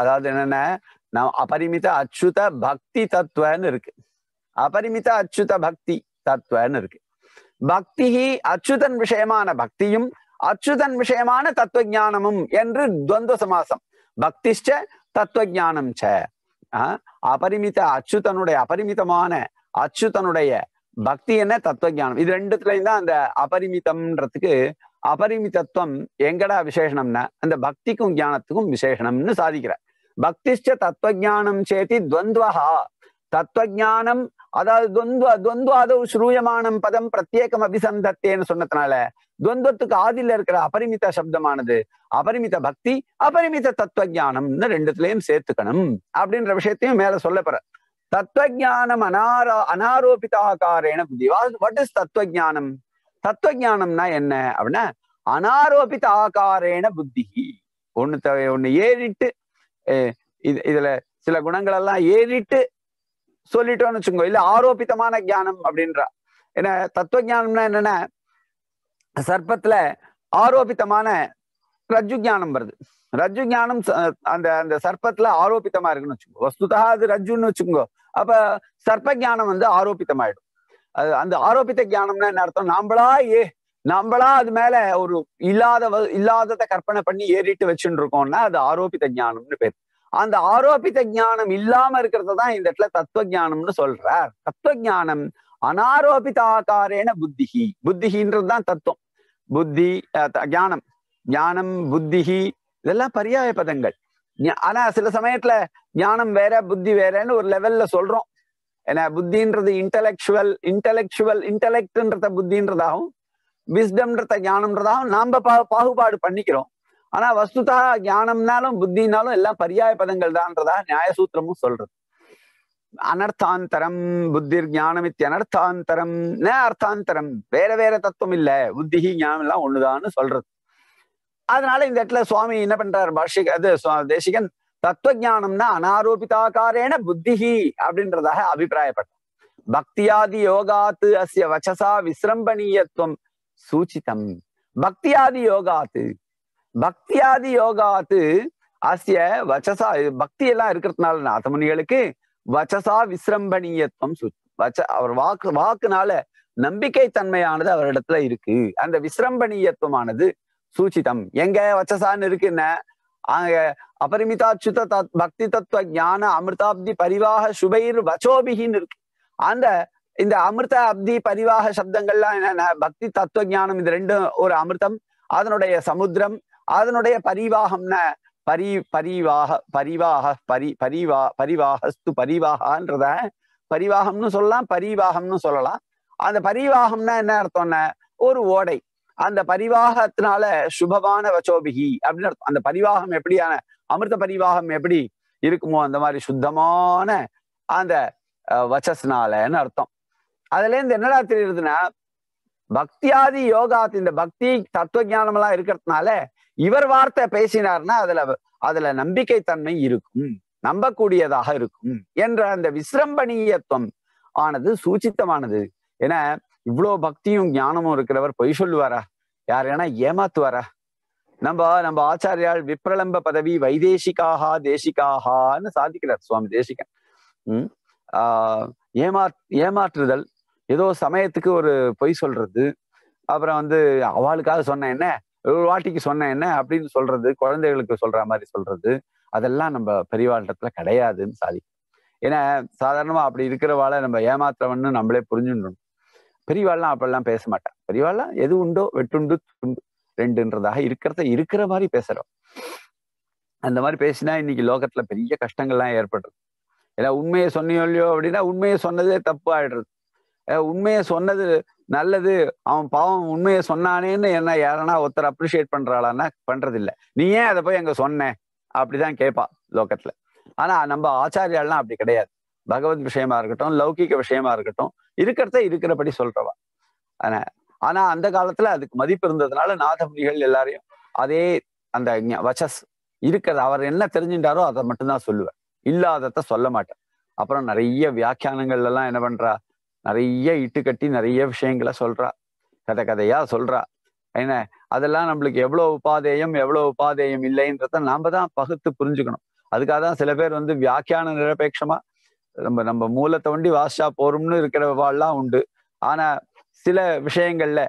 அதாவது என்னென்ன நம் அபரிமித அச்சுத பக்தி தத்துவன்னு இருக்கு அபரிமித அச்சுத பக்தி தத்துவன்னு இருக்கு பக்தி அச்சுதன் விஷயமான பக்தியும் அச்சுதன் விஷயமான தத்துவஜானமும் என்று துவந்த சமாசம் பக்திஷ்ட தத்துவஜானம் ச அபரிமித அச்சுதனுடைய அபரிமிதமான அச்சுதனுடைய பக்தி என்ன தத்துவ ஞானம் இது ரெண்டுத்துலயும் தான் அந்த அபரிமிதம்ன்றதுக்கு அபரிமிதத்துவம் எங்கடா விசேஷனம்னா அந்த பக்திக்கும் ஞானத்துக்கும் விசேஷனம்னு சாதிக்கிற பக்திஷ்ட சேர்த்தி சேத்தி தத்துவ ஜானம் அதாவது துவந்துவ அதோ ஸ்ரூயமானம் பதம் பிரத்யேகம் அபிசந்தத்தேன்னு சொன்னதுனால துவந்துவத்துக்கு ஆதில இருக்கிற அபரிமித சப்தமானது அபரிமித பக்தி அபரிமித தத்துவ ஜானம்னு ரெண்டுத்துலயும் சேர்த்துக்கணும் அப்படின்ற விஷயத்தையும் மேல சொல்ல போற தத்துவஜானம் அனாரோ அனாரோபிதாகாரேன புத்தி வாட் இஸ் தத்துவஜானம் தத்துவஜானம்னா என்ன அப்படின்னா அனாரோபித ஆகாரேன புத்தி ஒண்ணு ஒண்ணு ஏறிட்டு இது இதுல சில குணங்கள் எல்லாம் ஏறிட்டு சொல்லிட்டோம்னு வச்சுக்கோ இல்ல ஆரோபித்தமான ஜானம் அப்படின்ற ஏன்னா தத்துவ என்னன்னா சர்ப்பத்துல ஆரோபித்தமான ரஜ்ஜு ஜானம் வருது ரஜ்ஜு ஜானம் அந்த அந்த சர்ப்பத்துல ஆரோபித்தமா இருக்குன்னு வச்சுக்கோ வஸ்துதா அது ரஜ்ஜுன்னு வச்சுக்கோங்க அப்ப சர்ப்ப ஜானம் வந்து ஆயிடும் அது அந்த ஆரோபித்த ஜானம்னா என்ன அர்த்தம் நம்மளா ஏ நம்மளா அது மேல ஒரு இல்லாத இல்லாததை கற்பனை பண்ணி ஏறிட்டு வச்சுட்டு இருக்கோம்னா அது ஆரோபித்த ஜானம்னு பேர் அந்த ஆரோபித்த ஜானம் இல்லாம இருக்கிறது தான் இந்த இடத்துல தத்துவ ஜானம்னு சொல்றார் தத்துவ ஜானம் அனாரோபித ஆக்காரேன புத்திஹி புத்திஹின்றது தான் தத்துவம் புத்தி ஜானம் ஞானம் புத்திஹி இதெல்லாம் பரியாய பதங்கள் ஆனா சில சமயத்துல ஞானம் வேற புத்தி வேறன்னு ஒரு லெவல்ல சொல்றோம் ஏன்னா புத்தின்றது இன்டலெக்சுவல் இன்டலெக்சுவல் இன்டலெக்ட்ன்றத புத்தின்றதாகவும் விஸ்டம்ன்றத ஞானம்ன்றதாகவும் நாம பா பாகுபாடு பண்ணிக்கிறோம் ஆனா வஸ்துதா ஞானம்னாலும் புத்தினாலும் எல்லாம் பரியாய பதங்கள் தான்றதா நியாயசூத்திரமும் சொல்றது அனர்த்தாந்தரம் புத்திர் ஞானம் இத்தி அனர்த்தாந்தரம் ந அர்த்தாந்தரம் வேற வேற தத்துவம் இல்ல புத்தி ஞானம் எல்லாம் ஒண்ணுதான்னு சொல்றது அதனால இந்த இடத்துல சுவாமி என்ன பண்றாரு பாஷிக் அது தேசிகன் தத்துவஜானம்னா அனாரோபிதாக்காரேன புத்திஹி அப்படின்றதாக அபிப்பிராயப்பட்டார் பக்தியாதி யோகாத்து அசிய வச்சசா விசிரம்பணீயத்துவம் சூச்சிதம் பக்தியாதி யோகாத்து பக்தியாதி யோகாத்து அசிய வச்சசா பக்தி எல்லாம் இருக்கிறதுனால நாதமுனிகளுக்கு வச்சசா விசிரம்பணீயத்துவம் வச்ச அவர் வாக்கு வாக்குனால நம்பிக்கை தன்மையானது அவரிடத்துல இருக்கு அந்த விசிரம்பணீயத்துவமானது சூச்சிதம் எங்க வச்சசான்னு இருக்குன்னு அபரிமிதாச்சுத தத் பக்தி தத்துவ ஞான அமிர்தாப்தி பரிவாக சுபைர் வச்சோபிகின்னு இருக்கு அந்த இந்த அமிர்த அப்தி பரிவாக சப்தங்கள்லாம் என்னென்ன பக்தி தத்துவ ஞானம் இது ரெண்டும் ஒரு அமிர்தம் அதனுடைய சமுத்திரம் அதனுடைய பரிவாகம்னா பரி பரிவாக பரிவாக பரி பரிவா பரிவாகஸ்து பரிவாகன்றத பரிவாகம்னு சொல்லலாம் பரிவாகம்னு சொல்லலாம் அந்த பரிவாகம்னா என்ன அர்த்தம்னா ஒரு ஓடை அந்த பரிவாகத்தினால சுபமான வச்சோபிகி அப்படின்னு அர்த்தம் அந்த பரிவாகம் எப்படியான அமிர்த பரிவாகம் எப்படி இருக்குமோ அந்த மாதிரி சுத்தமான அந்த வச்சஸ்னாலன்னு அர்த்தம் அதுல இருந்து என்னடா தெரியுதுன்னா பக்தியாதி யோகாத் இந்த பக்தி தத்துவ ஜானம் எல்லாம் இருக்கிறதுனால இவர் வார்த்தை பேசினார்னா அதுல அதுல நம்பிக்கை தன்மை இருக்கும் நம்பக்கூடியதாக இருக்கும் என்ற அந்த விசிரம்பணீயத்துவம் ஆனது சூச்சித்தமானது ஏன்னா இவ்வளோ பக்தியும் ஞானமும் இருக்கிறவர் பொய் சொல்லுவாரா ஏன்னா ஏமாத்துவாரா நம்ம நம்ம ஆச்சாரியால் விப்ரலம்ப பதவி வைதேசிகாகா தேசிகாகான்னு சாதிக்கிறார் சுவாமி தேசிகன் உம் ஆஹ் ஏமா ஏமாற்றுதல் ஏதோ சமயத்துக்கு ஒரு பொய் சொல்றது அப்புறம் வந்து அவளுக்காக சொன்ன என்ன ஒரு வாட்டிக்கு சொன்ன என்ன அப்படின்னு சொல்றது குழந்தைகளுக்கு சொல்ற மாதிரி சொல்றது அதெல்லாம் நம்ம பெரியவாழ்கிட்டத்துல கிடையாதுன்னு சாதிக்கும் ஏன்னா சாதாரணமா அப்படி இருக்கிறவாளை நம்ம ஏமாத்துறவன்னு நம்மளே புரிஞ்சுடணும் பெரியவாள்லாம் அப்படிலாம் பேச மாட்டான் பெரியவாள்லாம் எது உண்டோ வெட்டுண்டு துண்டு ரெண்டுன்றதாக இருக்கிறத இருக்கிற மாதிரி பேசுறோம் அந்த மாதிரி பேசினா இன்னைக்கு லோகத்துல பெரிய கஷ்டங்கள்லாம் ஏற்படுறது ஏன்னா உண்மையை சொன்னியோ இல்லையோ அப்படின்னா உண்மையை சொன்னதே தப்பு ஆயிடுறது உண்மையை சொன்னது நல்லது அவன் பாவம் உண்மையை சொன்னானேன்னு என்ன யாரனா ஒருத்தர் அப்ரிஷியேட் பண்றாளான்னா பண்றது இல்லை நீ ஏன் அதை போய் அங்க சொன்ன அப்படிதான் கேட்பா லோகத்துல ஆனா நம்ம ஆச்சாரியாலாம் அப்படி கிடையாது பகவத் விஷயமா இருக்கட்டும் லௌகிக விஷயமா இருக்கட்டும் இருக்கிறத இருக்கிறபடி சொல்றவா ஆனா ஆனா அந்த காலத்துல அதுக்கு மதிப்பு இருந்ததுனால நாதமுனிகள் எல்லாரையும் அதே அந்த வச்சஸ் இருக்கிறத அவர் என்ன தெரிஞ்சுட்டாரோ அதை மட்டும்தான் சொல்லுவேன் இல்லாதத சொல்ல மாட்டேன் அப்புறம் நிறைய வியாக்கியானங்கள்ல எல்லாம் என்ன பண்றா நிறைய இட்டு கட்டி நிறைய விஷயங்களை சொல்றா கதை கதையா சொல்றா என்ன அதெல்லாம் நம்மளுக்கு எவ்வளவு உபாதேயம் எவ்வளவு உபாதேயம் இல்லைன்றத நாம தான் பகுத்து புரிஞ்சுக்கணும் அதுக்காக தான் சில பேர் வந்து வியாக்கியான நிரபேட்சமா நம்ம நம்ம மூலத்தை வண்டி வாஷா போறோம்னு இருக்கிறவாள்லாம் உண்டு ஆனா சில விஷயங்கள்ல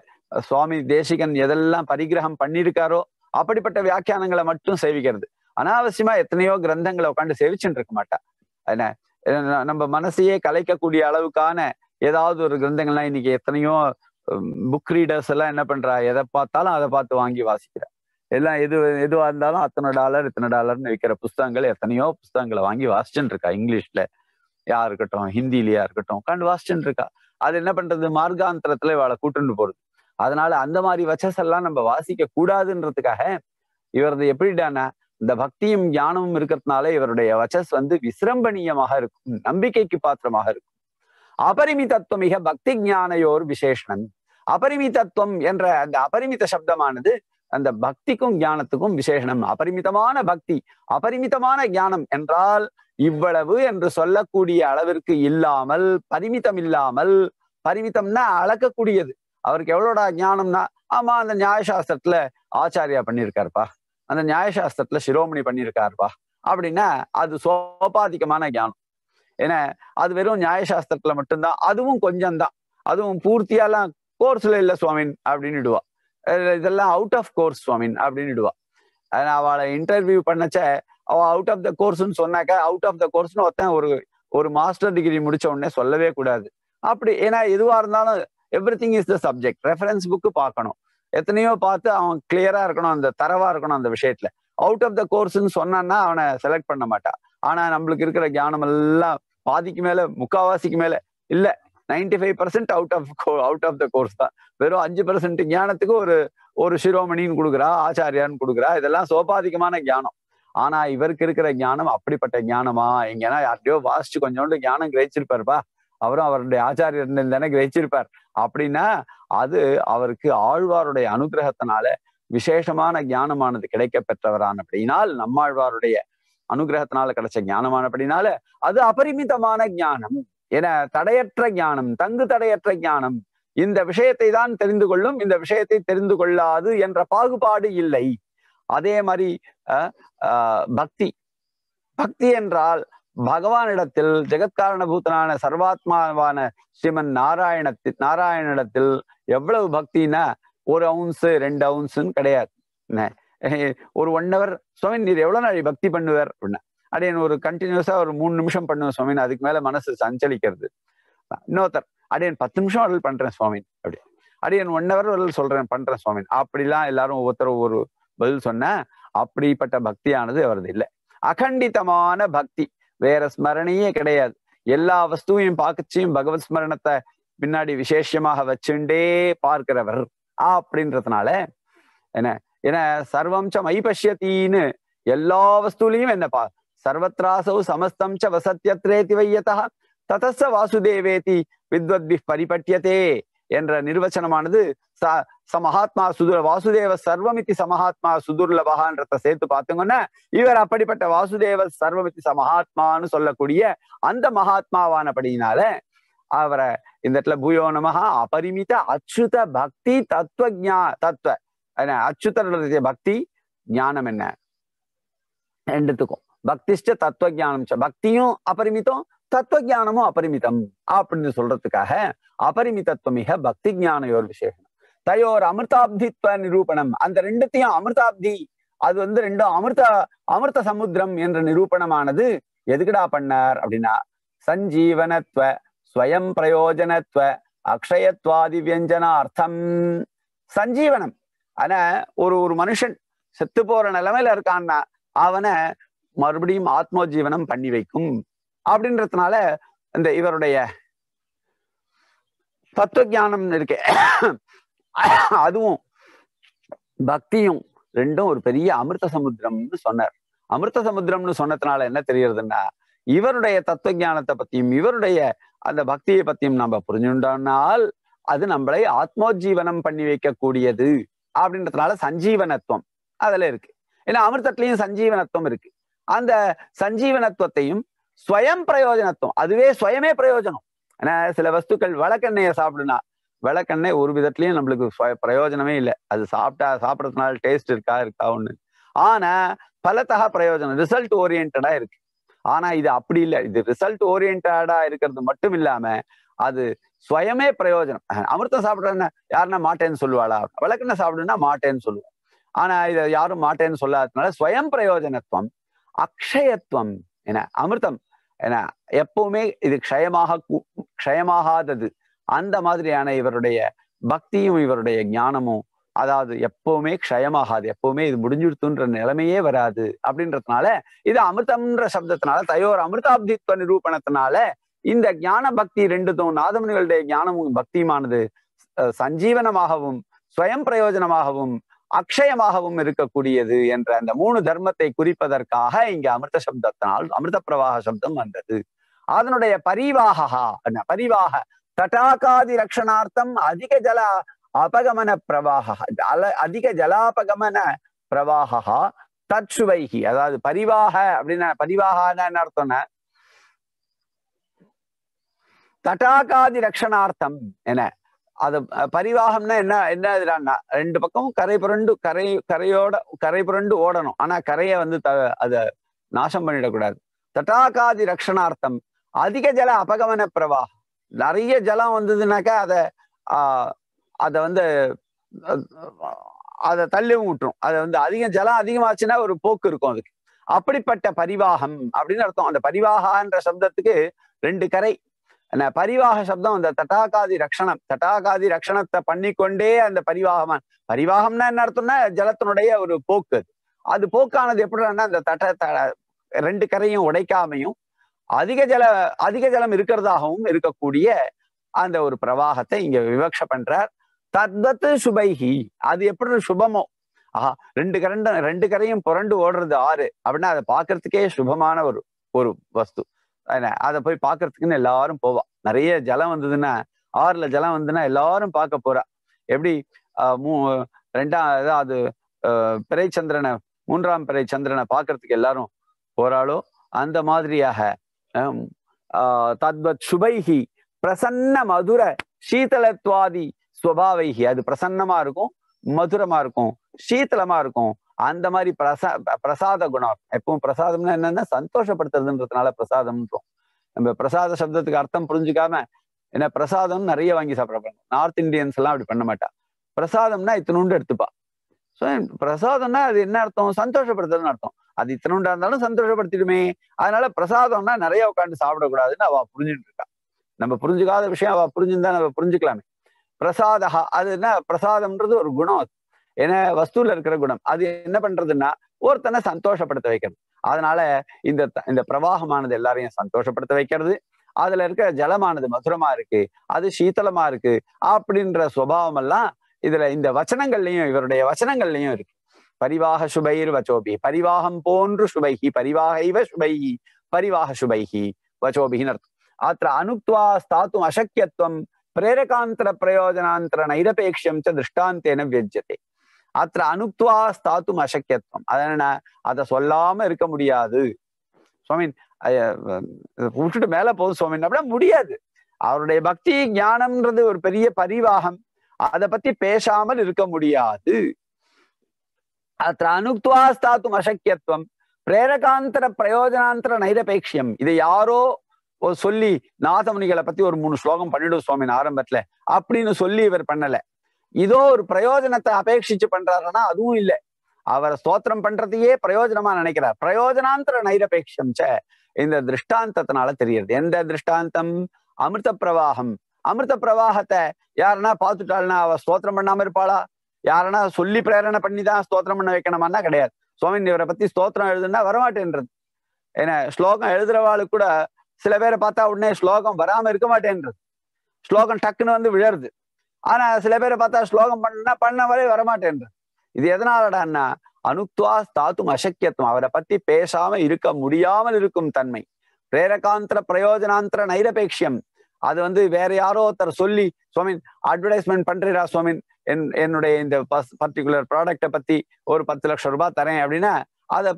சுவாமி தேசிகன் எதெல்லாம் பரிகிரகம் பண்ணியிருக்காரோ அப்படிப்பட்ட வியாக்கியானங்களை மட்டும் சேவிக்கிறது அனாவசியமா எத்தனையோ கிரந்தங்களை உட்காந்து சேவிச்சுட்டு இருக்க மாட்டா என்ன நம்ம மனசையே கலைக்கக்கூடிய அளவுக்கான ஏதாவது ஒரு கிரந்தங்கள்லாம் இன்னைக்கு எத்தனையோ புக் ரீடர்ஸ் எல்லாம் என்ன பண்றா எதை பார்த்தாலும் அதை பார்த்து வாங்கி வாசிக்கிறா எல்லாம் எது எதுவாக இருந்தாலும் அத்தனை டாலர் இத்தனை டாலர்னு விற்கிற புஸ்தகங்கள் எத்தனையோ புஸ்தகங்களை வாங்கி வாசிச்சுட்டு இருக்கா இங்கிலீஷ்ல யா இருக்கட்டும் ஹிந்திலேயா இருக்கட்டும் உட்காந்து வாசிச்சுட்டு இருக்கா அது என்ன பண்றது மார்க்காந்திரத்துல இவளை கூட்டுண்டு போறது அதனால அந்த மாதிரி வச்சஸ் எல்லாம் நம்ம வாசிக்க கூடாதுன்றதுக்காக இவரது எப்படிடான இந்த பக்தியும் ஞானமும் இருக்கிறதுனால இவருடைய வச்சஸ் வந்து விசிரம்பணீயமாக இருக்கும் நம்பிக்கைக்கு பாத்திரமாக இருக்கும் மிக பக்தி ஞானையோர் விசேஷனம் அபரிமிதத்துவம் என்ற அந்த அபரிமித சப்தமானது அந்த பக்திக்கும் ஞானத்துக்கும் விசேஷனம் அபரிமிதமான பக்தி அபரிமிதமான ஞானம் என்றால் இவ்வளவு என்று சொல்லக்கூடிய அளவிற்கு இல்லாமல் பரிமிதம் இல்லாமல் பரிமிதம்னா அளக்கக்கூடியது அவருக்கு எவ்வளோடா ஞானம்னா ஆமா அந்த நியாயசாஸ்திரத்துல ஆச்சாரியா பண்ணியிருக்காருப்பா அந்த நியாயசாஸ்திரத்துல சிரோமணி பண்ணியிருக்காருப்பா அப்படின்னா அது சோபாதிகமான ஞானம் ஏன்னா அது வெறும் நியாயசாஸ்திரத்துல மட்டும்தான் அதுவும் கொஞ்சம் தான் அதுவும் பூர்த்தியாலாம் கோர்ஸ்ல இல்லை சுவாமின் விடுவா இதெல்லாம் அவுட் ஆஃப் கோர்ஸ் சுவாமின் அதனால் அவளை இன்டர்வியூ பண்ணச்ச அவன் அவுட் ஆஃப் த கோர்ஸ்ன்னு சொன்னாக்கா அவுட் ஆஃப் த கோர்ஸ்னு ஒருத்தன் ஒரு ஒரு மாஸ்டர் டிகிரி முடிச்ச உடனே சொல்லவே கூடாது அப்படி ஏன்னா எதுவா இருந்தாலும் everything is the subject reference book பார்க்கணும் எத்தனையோ பார்த்து அவன் கிளியரா இருக்கணும் அந்த தரவா இருக்கணும் அந்த விஷயத்துல அவுட் ஆஃப் த கோர்ஸ்ன்னு சொன்னான்னா அவனை செலக்ட் பண்ண மாட்டான் ஆனா நம்மளுக்கு இருக்கிற கியானம் எல்லாம் பாதிக்கு மேல முக்காவாசிக்கு மேல இல்ல ninety five percent out of out of the course தான் வெறும் அஞ்சு பர்சன்ட் ஞானத்துக்கு ஒரு ஒரு சிரோமணின்னு கொடுக்குறா ஆச்சாரியான்னு கொடுக்குறா இதெல்லாம் சோபாதிகமான ஞானம் ஆனா இவருக்கு இருக்கிற ஞானம் அப்படிப்பட்ட ஞானமா இங்கன்னா யார்ட்டையோ வாசிச்சு கொஞ்சோண்டு ஞானம் கிரகிச்சிருப்பாருப்பா அவரும் அவருடைய ஆச்சாரியர் தானே கிரகிச்சிருப்பார் அப்படின்னா அது அவருக்கு ஆழ்வாருடைய அனுகிரகத்தினால விசேஷமான ஞானமானது கிடைக்க அப்படின்னால் நம்மாழ்வாருடைய அனுகிரகத்தினால கிடைச்ச அப்படின்னால அது அபரிமிதமான ஞானம் என தடையற்ற ஞானம் தங்கு தடையற்ற ஞானம் இந்த விஷயத்தை தான் தெரிந்து கொள்ளும் இந்த விஷயத்தை தெரிந்து கொள்ளாது என்ற பாகுபாடு இல்லை அதே மாதிரி பக்தி பக்தி என்றால் பகவானிடத்தில் ஜெகத்காரணபூத்தனான சர்வாத்மாவான ஸ்ரீமன் நாராயணத்தி நாராயணிடத்தில் எவ்வளவு பக்தின்னா ஒரு அவுன்ஸு ரெண்டு அவுன்ஸுன்னு கிடையாது ஒரு ஒன் ஹவர் சுவாமி நீர் எவ்வளவு நாள் பக்தி பண்ணுவார் அப்படின்னா அப்படியே ஒரு கண்டினியூஸா ஒரு மூணு நிமிஷம் பண்ணுவேன் சுவாமி அதுக்கு மேல மனசு சஞ்சலிக்கிறது இன்னொருத்தர் அப்படியே பத்து நிமிஷம் அருள் பண்றேன் சுவாமி அப்படி அப்படியே ஒன் ஹவர் அருள் சொல்றேன் பண்றேன் சுவாமி அப்படிலாம் எல்லாரும் ஒவ்வொருத்தரும் ஒரு பதில் சொன்ன அப்படிப்பட்ட பக்தியானது அவரது இல்லை அகண்டிதமான பக்தி வேற ஸ்மரணையே கிடையாது எல்லா வஸ்துவையும் பார்க்கச்சியும் பகவத் ஸ்மரணத்தை பின்னாடி விசேஷமாக வச்சுண்டே பார்க்கிறவர் அப்படின்றதுனால என்ன என சர்வம்ச மைபஷ்யத்தின்னு எல்லா வஸ்துலையும் என்ன பா சர்வத்ராசௌ சமஸ்தம் ச வசத்தியத்ரேதி வையதா ததச வாசுதேவேதி வித்வத்பி பரிபட்டியதே என்ற நிர்வச்சனமானது ச சமஹாத்மா சுதுர வாசுதேவ சர்வமிதி சமஹாத்மா சுதுர்லபகான்றத சேர்த்து பார்த்தோங்கன்னா இவர் அப்படிப்பட்ட வாசுதேவ சர்வமிதி சமஹாத்மான்னு சொல்லக்கூடிய அந்த மகாத்மாவானபடியினால அவரை இந்த இடத்துல பூயோ நமகா அபரிமித அச்சுத பக்தி தத்துவ ஜா தத்துவ அச்சுத்த பக்தி ஞானம் என்ன ரெண்டுத்துக்கும் பக்திஷ்ட தத்துவ ஜானம் பக்தியும் அபரிமித்தம் தத்துவ ஜானமும் அபரிமிதம் அப்படின்னு சொல்றதுக்காக மிக பக்தி ஜான விசேஷம் தயோர் அமிர்தாப்தித்வ நிரூபணம் அந்த ரெண்டுத்தையும் அமிர்தாப்தி அது வந்து ரெண்டும் அமிர்த அமிர்த சமுத்திரம் என்ற நிரூபணமானது எதுக்குடா பண்ணார் அப்படின்னா சஞ்சீவனத்வ ஸ்வயம் பிரயோஜனத்வ அக்ஷயத்வாதி வியஞ்சனார்த்தம் அர்த்தம் சஞ்சீவனம் ஆனா ஒரு ஒரு மனுஷன் செத்து போற நிலைமையில இருக்கான்னா அவனை மறுபடியும் ஆத்மோஜீவனம் பண்ணி வைக்கும் அப்படின்றதுனால இந்த இவருடைய தத்துவ ஜானம் இருக்கு அதுவும் பக்தியும் ரெண்டும் ஒரு பெரிய அமிர்த சமுத்திரம்னு சொன்னார் அமிர்த சமுத்திரம்னு சொன்னதுனால என்ன தெரியறதுன்னா இவருடைய தத்துவ ஜானத்தை பத்தியும் இவருடைய அந்த பக்தியை பத்தியும் நம்ம புரிஞ்சுட்டோம்னால் அது நம்மளை ஆத்மோஜீவனம் பண்ணி வைக்கக்கூடியது அப்படின்றதுனால சஞ்சீவனத்துவம் அதுல இருக்கு ஏன்னா அமிர்தத்திலையும் சஞ்சீவனத்துவம் இருக்கு அந்த சஞ்சீவனத்துவத்தையும் ஸ்வயம் பிரயோஜனத்துவம் அதுவே ஸ்வயமே பிரயோஜனம் ஏன்னா சில வஸ்துக்கள் விளக்கெண்ணைய சாப்பிடுனா விளக்கெண்ணெய் ஒரு விதத்துலயும் நம்மளுக்கு பிரயோஜனமே இல்லை அது சாப்பிட்டா சாப்பிட்றதுனால டேஸ்ட் இருக்கா இருக்கா ஒண்ணு ஆனா பலத்தக பிரயோஜனம் ரிசல்ட் ஓரியன்டா இருக்கு ஆனா இது அப்படி இல்லை இது ரிசல்ட் ஓரியன்டா இருக்கிறது மட்டும் இல்லாம அது ஸ்வயமே பிரயோஜனம் அமிர்தம் சாப்பிட்றேன்னா யாருன்னா மாட்டேன்னு சொல்லுவாளா விளக்கெண்ணெய் சாப்பிடுன்னா மாட்டேன்னு சொல்லுவோம் ஆனா இதை யாரும் மாட்டேன்னு சொல்லாததுனால ஸ்வயம் பிரயோஜனத்துவம் அக்ஷயத்துவம் என்ன அமிர்தம் ஏன்னா எப்பவுமே இது க்ஷயமாக க்ஷயமாகாதது அந்த மாதிரியான இவருடைய பக்தியும் இவருடைய ஞானமும் அதாவது எப்பவுமே க்ஷயமாகாது எப்பவுமே இது முடிஞ்சுடுத்துன்ற நிலைமையே வராது அப்படின்றதுனால இது அமிர்தம்ன்ற சப்தத்தினால தயோர் அமிர்தாப்தித்வ நிரூபணத்தினால இந்த ஞான பக்தி ரெண்டுத்தும் நாதமுனிகளுடைய ஞானமும் பக்தியுமானது சஞ்சீவனமாகவும் ஸ்வயம் பிரயோஜனமாகவும் அக்ஷயமாகவும் இருக்கக்கூடியது என்ற அந்த மூணு தர்மத்தை குறிப்பதற்காக இங்க அமிர்த சப்தத்தினால் அமிர்த பிரவாக சப்தம் வந்தது அதனுடைய பரிவாகா பரிவாக தட்டாக்காதி ரக்ஷணார்த்தம் அதிக ஜல அபகமன பிரவாக அல அதிக ஜலாபகமன பிரவாகா தற்சுவைகி அதாவது பரிவாக அப்படின்னா பரிவாக அர்த்தம்னா தட்டாகாதி ரக்ஷணார்த்தம் என அது பரிவாகம்னா என்ன என்ன இதுடான்னா ரெண்டு பக்கமும் கரை புரண்டு கரை கரையோட கரை புரண்டு ஓடணும் ஆனா கரையை வந்து த அதை நாசம் பண்ணிடக்கூடாது தட்டாகாதி ரக்ஷணார்த்தம் அதிக ஜல அபகமன பிரவாகம் நிறைய ஜலம் வந்ததுனாக்கா அதை அதை வந்து அதை தள்ளி விட்டுரும் அதை வந்து அதிகம் ஜலம் அதிகமாச்சுன்னா ஒரு போக்கு இருக்கும் அதுக்கு அப்படிப்பட்ட பரிவாகம் அப்படின்னு அர்த்தம் அந்த பரிவாகன்ற சப்தத்துக்கு ரெண்டு கரை பரிவாக சப்தம் அந்த தட்டாகாதி ரக்ஷணம் தட்டாகாதி ரக்ஷணத்தை பண்ணிக்கொண்டே அந்த பரிவாகம் பரிவாகம்னா என்ன அர்த்தம்னா ஜலத்தினுடைய ஒரு போக்கு அது அது போக்கானது எப்படின்னா அந்த தட்ட ரெண்டு கரையும் உடைக்காமையும் அதிக ஜல அதிக ஜலம் இருக்கிறதாகவும் இருக்கக்கூடிய அந்த ஒரு பிரவாகத்தை இங்க விவக்ஷ பண்றார் தத்வத்து சுபைகி அது எப்படி சுபமோ ஆஹா ரெண்டு கரண்ட ரெண்டு கரையும் புரண்டு ஓடுறது ஆறு அப்படின்னா அதை பாக்குறதுக்கே சுபமான ஒரு ஒரு வஸ்து அதை போய் பார்க்கறதுக்குன்னு எல்லாரும் போவா நிறைய ஜலம் வந்ததுன்னா ஆறுல ஜலம் வந்ததுன்னா எல்லாரும் பார்க்க போறா எப்படி மூ ரெண்டாம் அது பிறை சந்திரனை மூன்றாம் பிறை சந்திரனை பார்க்கறதுக்கு எல்லாரும் போறாளோ அந்த மாதிரியாக தத்வத் சுபைகி பிரசன்ன மதுர சீதளத்வாதி ஸ்வபாவைகி அது பிரசன்னமா இருக்கும் மதுரமா இருக்கும் சீத்தலமா இருக்கும் அந்த மாதிரி பிரசா பிரசாத குணம் எப்பவும் பிரசாதம்னா என்னன்னா சந்தோஷப்படுத்துறதுன்றதுனால பிரசாதம்ன்றோம் நம்ம பிரசாத சப்தத்துக்கு அர்த்தம் புரிஞ்சுக்காம ஏன்னா பிரசாதம் நிறைய வாங்கி சாப்பிடப்பாங்க நார்த் இந்தியன்ஸ் எல்லாம் அப்படி பண்ண மாட்டா பிரசாதம்னா உண்டு எடுத்துப்பா ஸோ பிரசாதம்னா அது என்ன அர்த்தம் சந்தோஷப்படுத்துறதுன்னு அர்த்தம் அது உண்டா இருந்தாலும் சந்தோஷப்படுத்திடுமே அதனால பிரசாதம்னா நிறைய உட்காந்து சாப்பிடக்கூடாதுன்னு அவ புரிஞ்சுட்டு இருக்கா நம்ம புரிஞ்சுக்காத விஷயம் அவ புரிஞ்சிருந்தா நம்ம புரிஞ்சுக்கலாமே பிரசாதா அது என்ன பிரசாதம்ன்றது ஒரு குணம் அது ஏன்னா வஸ்தூல இருக்கிற குணம் அது என்ன பண்றதுன்னா ஒருத்தனை சந்தோஷப்படுத்த வைக்கிறது அதனால இந்த இந்த பிரவாகமானது எல்லாரையும் சந்தோஷப்படுத்த வைக்கிறது அதுல இருக்கிற ஜலமானது மதுரமா இருக்கு அது சீத்தலமா இருக்கு அப்படின்ற சுவாவம் எல்லாம் இதுல இந்த வச்சனங்கள்லயும் இவருடைய வச்சனங்கள்லயும் இருக்கு பரிவாக சுபைர் வச்சோபி பரிவாகம் போன்று சுபைகி இவ சுபைகி பரிவாக சுபைகி வச்சோபிகின் அர்த்தம் ஆத்திர அனுக்துவா ஸ்தாத்தும் அசக்கியத்துவம் பிரேரகாந்திர பிரயோஜனாந்திர நைரபேட்சியம் ச திருஷ்டாந்தேன வியஜதே அத்த அனுக்துவா ஸ்தாத்தும் அசக்கியத்துவம் அதன அதை சொல்லாம இருக்க முடியாது சுவாமின் விட்டுட்டு மேல போகுது சுவாமி அப்படின்னா முடியாது அவருடைய பக்தி ஞானம்ன்றது ஒரு பெரிய பரிவாகம் அதை பத்தி பேசாமல் இருக்க முடியாது அத்த அனுக்துவா ஸ்தாத்தும் அசக்கியத்துவம் பிரேரகாந்தர பிரயோஜனாந்தர நைரபேட்சியம் இதை யாரோ சொல்லி நாதமுனிகளை பத்தி ஒரு மூணு ஸ்லோகம் பண்ணிடும் சுவாமின் ஆரம்பத்துல அப்படின்னு சொல்லி இவர் பண்ணல இதோ ஒரு பிரயோஜனத்தை அபேட்சிச்சு பண்றாருன்னா அதுவும் இல்லை அவரை ஸ்தோத்திரம் பண்றதையே பிரயோஜனமா நினைக்கிறார் பிரயோஜனாந்திர நைரபேட்சம் ச இந்த திருஷ்டாந்தத்தினால தெரியுது எந்த திருஷ்டாந்தம் அமிர்த பிரவாகம் அமிர்த பிரவாகத்தை யாருன்னா பார்த்துட்டாள்னா அவ ஸ்தோத்திரம் பண்ணாம இருப்பாளா யாருன்னா சொல்லி பிரேரணை பண்ணி தான் ஸ்தோத்திரம் பண்ண வைக்கணுமான்னா கிடையாது சுவாமி இவரை பத்தி ஸ்தோத்திரம் எழுதுனா வரமாட்டேன்றது ஏன்னா ஸ்லோகம் எழுதுறவாளுக்கு கூட சில பேரை பார்த்தா உடனே ஸ்லோகம் வராம இருக்க மாட்டேன்றது ஸ்லோகம் டக்குன்னு வந்து விழருது ஆனா சில பேரை பார்த்தா ஸ்லோகம் பண்ணா பண்ண வரை வரமாட்டேன்ற இது எதனாலடான்னா அனுத்வா தாத்தும் அசக்கியத்துவம் அவரை பத்தி பேசாம இருக்க முடியாமல் இருக்கும் தன்மை பிரேரகாந்திர பிரயோஜனாந்திர நைரபேக்ஷியம் அது வந்து வேற யாரோ ஒருத்தர் சொல்லி சுவாமின் அட்வர்டைஸ்மெண்ட் பண்றீரா சுவாமின் என் என்னுடைய இந்த பர்டிகுலர் ப்ராடக்டை பத்தி ஒரு பத்து லட்சம் ரூபாய் தரேன் அப்படின்னா அத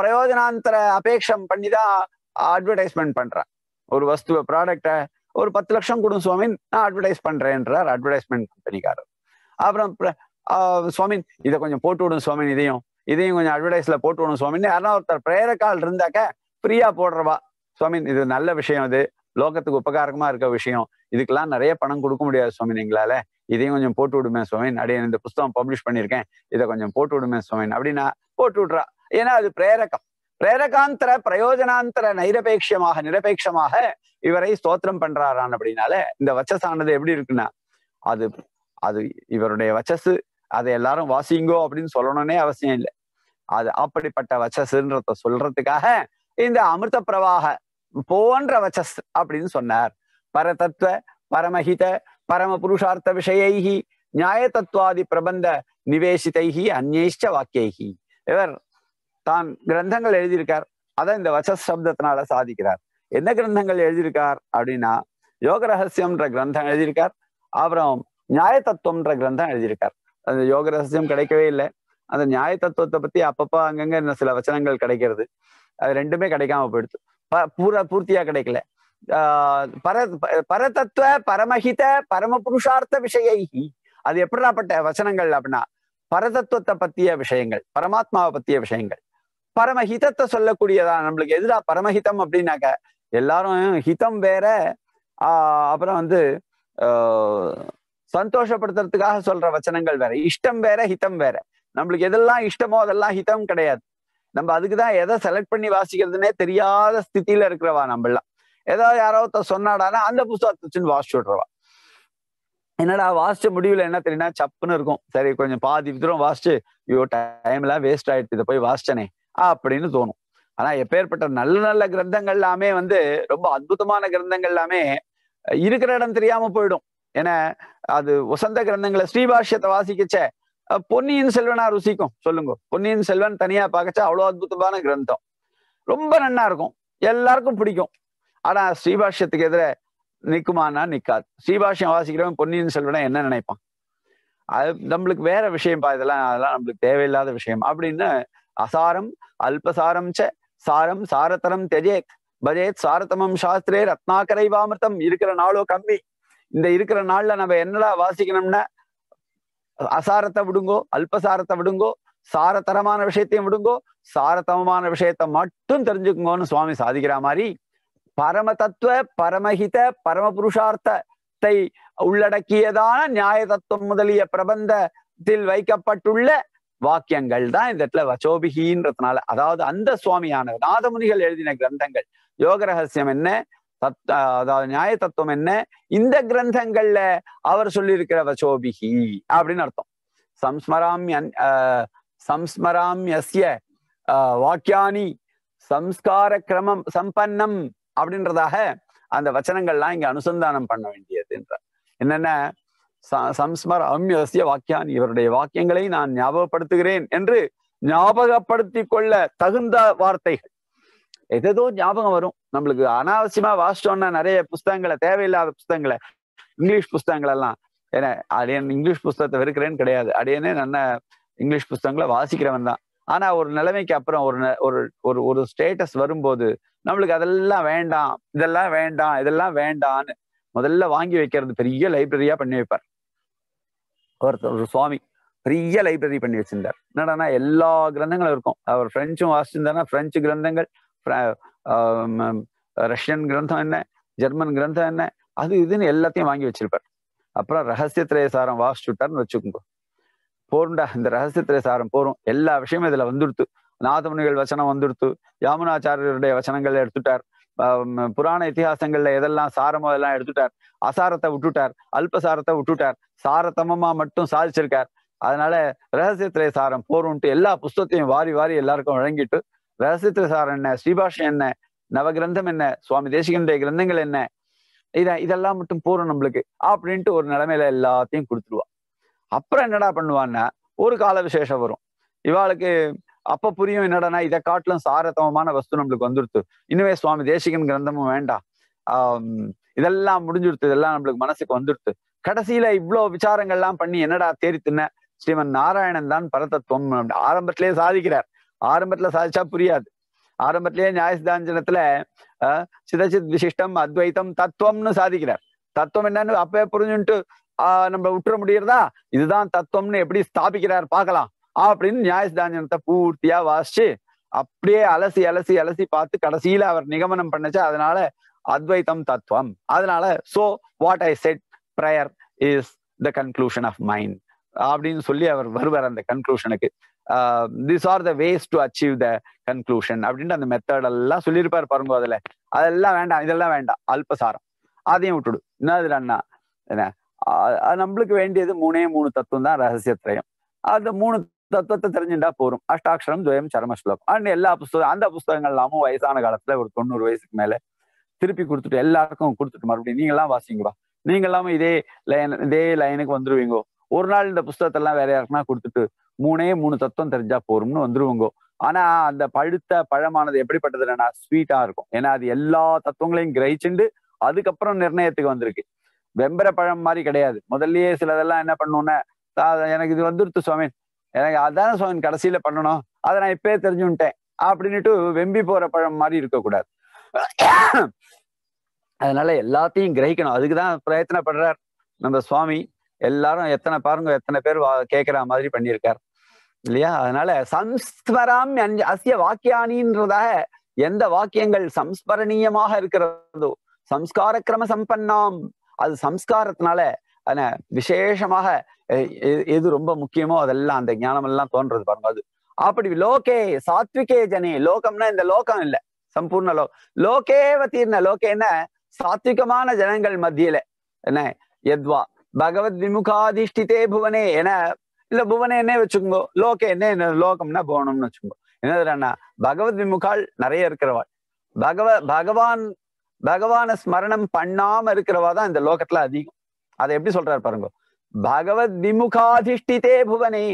பிரயோஜனாந்தர அபேட்சம் பண்ணிதான் அட்வர்டைஸ்மெண்ட் பண்றேன் ஒரு வஸ்துவை ப்ராடக்டை ஒரு பத்து லட்சம் கொடுங்க சுவாமி நான் அட்வர்டைஸ் பண்றேன்றார் அட்வர்டைஸ்மெண்ட் கம்பெனிக்காரர் அப்புறம் சுவாமி இதை கொஞ்சம் போட்டு விடும் சுவாமின் இதையும் இதையும் கொஞ்சம் அட்வர்டைஸ்ல போட்டு விடும் சுவாமின்னு யாரா ஒருத்தர் பிரேயர கால் இருந்தாக்க ஃப்ரீயா போடுறவா சுவாமி இது நல்ல விஷயம் இது லோகத்துக்கு உபகாரமா இருக்க விஷயம் இதுக்கெல்லாம் நிறைய பணம் கொடுக்க முடியாது சுவாமி எங்களால இதையும் கொஞ்சம் போட்டு விடுமே சுவாமி அப்படியே இந்த புஸ்தகம் பப்ளிஷ் பண்ணியிருக்கேன் இதை கொஞ்சம் போட்டு விடுமே சுவாமி அப்படின்னா போட்டு விட்றா ஏன்னா அது பிரேரகம் பிரேரகாந்தர பிரயோஜனாந்தர நைரபேட்சமாக நிரபேட்சமாக இவரை ஸ்தோத்திரம் பண்றாரான் அப்படின்னால இந்த வச்சசானது எப்படி இருக்குன்னா அது அது இவருடைய வச்சசு அதை எல்லாரும் வாசிங்கோ அப்படின்னு சொல்லணும்னே அவசியம் இல்லை அது அப்படிப்பட்ட வச்சசுன்றத சொல்றதுக்காக இந்த அமிர்த பிரவாக போன்ற வச்சஸ் அப்படின்னு சொன்னார் பரதத்துவ பரமஹித பரம புருஷார்த்த விஷயைகி நியாய தத்துவாதி பிரபந்த நிவேசிதைகி அந்நேஷ்ட வாக்கியைகி இவர் தான் கிரந்தங்கள் எழுதியிருக்கார் அதான் இந்த வச சப்தத்தினால சாதிக்கிறார் என்ன கிரந்தங்கள் எழுதியிருக்கார் அப்படின்னா யோக ரகசியம்ன்ற கிரந்தம் எழுதியிருக்கார் அப்புறம் நியாய தத்துவம்ன்ற கிரந்தம் எழுதியிருக்கார் அந்த யோக ரகசியம் கிடைக்கவே இல்லை அந்த நியாய தத்துவத்தை பத்தி அப்பப்போ அங்கங்க சில வச்சனங்கள் கிடைக்கிறது அது ரெண்டுமே கிடைக்காம போயிடுச்சு ப பூரா பூர்த்தியா கிடைக்கல பர பரதத்துவ பரமஹித பரம புருஷார்த்த விஷயி அது எப்படிப்பட்ட வச்சனங்கள் அப்படின்னா பரதத்துவத்தை பத்திய விஷயங்கள் பரமாத்மாவை பத்திய விஷயங்கள் பரமஹிதத்தை சொல்லக்கூடியதா நம்மளுக்கு எதுடா பரமஹிதம் அப்படின்னாக்க எல்லாரும் ஹிதம் வேற ஆஹ் அப்புறம் வந்து சந்தோஷப்படுத்துறதுக்காக சொல்ற வச்சனங்கள் வேற இஷ்டம் வேற ஹிதம் வேற நம்மளுக்கு எதெல்லாம் இஷ்டமோ அதெல்லாம் ஹிதம் கிடையாது நம்ம அதுக்குதான் எதை செலக்ட் பண்ணி வாசிக்கிறதுனே தெரியாத ஸ்தித்தில இருக்கிறவா நம்மளாம் ஏதாவது யாரோ சொன்னாடானா அந்த புஸ்தகத்தை வச்சுன்னு வாசிச்சு விடுறவா என்னடா வாசிச்ச முடிவுல என்ன தெரியுன்னா சப்புன்னு இருக்கும் சரி கொஞ்சம் பாதி விதம் வாசிச்சு ஐயோ டைம் எல்லாம் வேஸ்ட் ஆயிடுச்சு இதை போய் வாசிச்சனே அப்படின்னு தோணும் ஆனா எப்பேற்பட்ட நல்ல நல்ல கிரந்தங்கள் எல்லாமே வந்து ரொம்ப அற்புதமான கிரந்தங்கள் எல்லாமே இருக்கிற இடம் தெரியாம போயிடும் ஏன்னா அது வசந்த கிரந்தங்களை ஸ்ரீபாஷ்யத்தை வாசிக்கச்ச பொன்னியின் செல்வனா ருசிக்கும் சொல்லுங்க பொன்னியின் செல்வன் தனியா பார்க்கச்சா அவ்வளோ அற்புதமான கிரந்தம் ரொம்ப நன்னா இருக்கும் எல்லாருக்கும் பிடிக்கும் ஆனா ஸ்ரீபாஷ்யத்துக்கு எதிர நிற்குமானா நிற்காது ஸ்ரீபாஷ்யம் வாசிக்கிறவன் பொன்னியின் செல்வனை என்ன நினைப்பான் அது நம்மளுக்கு வேற விஷயம்ப்பா இதெல்லாம் அதெல்லாம் நம்மளுக்கு தேவையில்லாத விஷயம் அப்படின்னு அசாரம் அல்பசாரம் ச சாரம் சாரத்தரம் தெஜேத் பஜேத் சாரதமம் சாஸ்திரே ரத்னாக்கரைவாமிர்தம் இருக்கிற நாளோ கம்மி இந்த இருக்கிற நாள்ல நம்ம என்னடா வாசிக்கணும்னா அசாரத்தை விடுங்கோ அல்பசாரத்தை விடுங்கோ சாரதரமான விஷயத்தையும் விடுங்கோ சாரதமமான விஷயத்த மட்டும் தெரிஞ்சுக்குங்கன்னு சுவாமி சாதிக்கிற மாதிரி பரம தத்துவ பரமஹித பரம புருஷார்த்தத்தை உள்ளடக்கியதான நியாய தத்துவம் முதலிய பிரபந்தத்தில் வைக்கப்பட்டுள்ள வாக்கியங்கள் தான் இந்த இடத்துல வச்சோபிகின்றதுனால அதாவது அந்த சுவாமியானவர் நாதமுனிகள் எழுதின கிரந்தங்கள் யோக ரகசியம் என்ன தத் அதாவது நியாய தத்துவம் என்ன இந்த கிரந்தங்கள்ல அவர் சொல்லியிருக்கிற வச்சோபிகி அப்படின்னு அர்த்தம் சம்ஸ்மராமியன் சம்ஸ்மராமியஸ்ய வாக்கியானி சம்ஸ்கார கிரமம் சம்பன்னம் அப்படின்றதாக அந்த வச்சனங்கள்லாம் இங்க அனுசந்தானம் பண்ண வேண்டியதுன்ற என்னன்னா சம்ஸ்மர் அம்யசிய வாக்கியான் இவருடைய வாக்கியங்களை நான் ஞாபகப்படுத்துகிறேன் என்று ஞாபகப்படுத்தி கொள்ள தகுந்த வார்த்தைகள் எதோ ஞாபகம் வரும் நம்மளுக்கு அனாவசியமா வாசிச்சோம்னா நிறைய புஸ்தகங்களை தேவையில்லாத புஸ்தகங்களை இங்கிலீஷ் புஸ்தகங்கள் எல்லாம் ஏன்னா அடையன் இங்கிலீஷ் புஸ்தகத்தை வெறுக்கிறேன்னு கிடையாது அடையனே நன்ன இங்கிலீஷ் புஸ்தகங்களை வாசிக்கிறவன் தான் ஆனா ஒரு நிலைமைக்கு அப்புறம் ஒரு ஒரு ஒரு ஒரு ஸ்டேட்டஸ் வரும்போது நம்மளுக்கு அதெல்லாம் வேண்டாம் இதெல்லாம் வேண்டாம் இதெல்லாம் வேண்டாம்னு முதல்ல வாங்கி வைக்கிறது பெரிய லைப்ரரியா பண்ணி வைப்பார் ஒருத்தர் ஒரு சுவாமி பெரிய லைப்ரரி பண்ணி வச்சிருந்தார் என்னடானா எல்லா கிரந்தங்களும் இருக்கும் அவர் பிரெஞ்சும் வாசிச்சிருந்தாருன்னா பிரெஞ்சு கிரந்தங்கள் ரஷ்யன் கிரந்தம் என்ன ஜெர்மன் கிரந்தம் என்ன அது இதுன்னு எல்லாத்தையும் வாங்கி வச்சிருப்பார் அப்புறம் ரகசிய திரையசாரம் வாசிச்சுட்டார்னு வச்சுக்கோங்க போருண்டா இந்த ரகசிய சாரம் போரும் எல்லா விஷயமும் இதுல வந்துடுத்து நாதமுனிகள் வச்சனம் வந்துடுத்து யாமுனாச்சாரியருடைய வச்சனங்கள் எடுத்துட்டார் புராண இத்திஹாசங்கள்ல எதெல்லாம் சாரமோ அதெல்லாம் எடுத்துட்டார் அசாரத்தை விட்டுட்டார் அல்பசாரத்தை விட்டுட்டார் சாரதமமா மட்டும் சாதிச்சிருக்கார் அதனால ரகசியத்திரை சாரம் போரும்ட்டு எல்லா புஸ்தத்தையும் வாரி வாரி எல்லாருக்கும் வழங்கிட்டு ரகசியத்திரை சாரம் என்ன ஸ்ரீபாஷம் என்ன நவகிரந்தம் என்ன சுவாமி தேசிகனுடைய கிரந்தங்கள் என்ன இத இதெல்லாம் மட்டும் போரும் நம்மளுக்கு அப்படின்ட்டு ஒரு நிலைமையில எல்லாத்தையும் கொடுத்துருவா அப்புறம் என்னடா பண்ணுவான்னா ஒரு கால விசேஷம் வரும் இவாளுக்கு அப்ப புரியும் என்னடனா இதை காட்டிலும் சாரதமமான வஸ்து நம்மளுக்கு வந்துடுத்து இன்னுமே சுவாமி தேசிகன் கிரந்தமும் வேண்டாம் ஆஹ் இதெல்லாம் முடிஞ்சுடுத்து இதெல்லாம் நம்மளுக்கு மனசுக்கு வந்துடுத்து கடைசியில விசாரங்கள் விசாரங்கள்லாம் பண்ணி என்னடா தேறி தின்ன ஸ்ரீமன் நாராயணன் தான் பரதத்துவம் ஆரம்பத்திலேயே சாதிக்கிறார் ஆரம்பத்துல சாதிச்சா புரியாது ஆரம்பத்திலேயே நியாயசிதாஞ்சனத்துல சிதசித் விசிஷ்டம் அத்வைத்தம் தத்துவம்னு சாதிக்கிறார் தத்துவம் என்னன்னு அப்பவே புரிஞ்சுட்டு நம்ம விட்டுற முடியறதா இதுதான் தத்துவம்னு எப்படி ஸ்தாபிக்கிறார் பார்க்கலாம் அப்படின்னு நியாயஸ்தானியத்தை பூர்த்தியா வாசிச்சு அப்படியே அலசி அலசி அலசி பார்த்து கடைசியில அவர் நிகமனம் பண்ணச்சு அதனால அத்வைத்தம் தத்துவம் அதனால so what I said prayer is the conclusion of mind அப்படின்னு சொல்லி அவர் வருவார் அந்த கன்க்ளூஷனுக்கு this are the ways to achieve the conclusion அப்படின்ட்டு அந்த மெத்தட் எல்லாம் சொல்லியிருப்பார் பாருங்க அதுல அதெல்லாம் வேண்டாம் இதெல்லாம் வேண்டாம் அல்பசாரம் அதையும் விட்டுடு அண்ணா என்ன நம்மளுக்கு வேண்டியது மூணே மூணு தத்துவம் தான் ரகசியத்திரயம் அந்த மூணு தத்துவத்தை தெரிஞ்சுட்டா போறோம் அஷ்டாட்சரம் துவயம் சரம ஸ்லோகம் அண்ட் எல்லா புஸ்தகம் அந்த புஸ்தகங்கள் எல்லாமும் வயசான காலத்துல ஒரு தொண்ணூறு வயசுக்கு மேல திருப்பி கொடுத்துட்டு எல்லாருக்கும் கொடுத்துட்டு மறுபடியும் நீங்களாம் வாசிங்கப்பா நீங்க எல்லாமே இதே லைன் இதே லைனுக்கு வந்துருவீங்கோ ஒரு நாள் இந்த புஸ்தகத்தை எல்லாம் வேற யாருக்குன்னா கொடுத்துட்டு மூணே மூணு தத்துவம் தெரிஞ்சா போறோம்னு வந்துருவோங்கோ ஆனா அந்த பழுத்த பழமானது எப்படிப்பட்டது என்னன்னா ஸ்வீட்டா இருக்கும் ஏன்னா அது எல்லா தத்துவங்களையும் கிரகிச்சுண்டு அதுக்கப்புறம் நிர்ணயத்துக்கு வந்திருக்கு வெம்பர பழம் மாதிரி கிடையாது முதல்லயே சிலதெல்லாம் என்ன பண்ணுவோன்னா எனக்கு இது வந்துருத்து சுவாமி எனக்கு அதான சுவாமி கடைசியில பண்ணணும் அதை நான் இப்பயே தெரிஞ்சுட்டேன் அப்படின்னுட்டு வெம்பி போற பழம் மாதிரி இருக்கக்கூடாது அதனால எல்லாத்தையும் கிரகிக்கணும் அதுக்குதான் பிரயத்தனப்படுறார் நம்ம சுவாமி எல்லாரும் எத்தனை பாருங்க எத்தனை பேர் கேட்கிற மாதிரி பண்ணியிருக்கார் இல்லையா அதனால சம்ஸ்மராம் அசிய வாக்கியானின்றதாக எந்த வாக்கியங்கள் சம்ஸ்மரணீயமாக இருக்கிறதோ சம்ஸ்கார கிரம சம்பன்னாம் அது சம்ஸ்காரத்தினால விசேஷமாக எது ரொம்ப முக்கியமோ அதெல்லாம் அந்த ஞானம் எல்லாம் தோன்றது பாருங்க அது அப்படி லோகே சாத்விகே ஜனே லோகம்னா இந்த லோகம் இல்ல சம்பூர்ண லோ லோகேவ தீர்ண லோகேன்னா சாத்விகமான ஜனங்கள் மத்தியில என்ன எத்வா பகவத் விமுகாதிஷ்டிதே புவனே என இல்ல புவனே என்ன வச்சுக்கோங்க லோகே என்ன லோகம்னா புவனம்னு வச்சுக்கோங்க என்னதுன்னா பகவத் விமுகால் நிறைய இருக்கிறவாள் பகவ பகவான் பகவான ஸ்மரணம் பண்ணாம இருக்கிறவா தான் இந்த லோகத்துல அதிகம் அதை எப்படி சொல்றாரு பாருங்க பகவத் விமுகாதிஷ்டிதே புவனே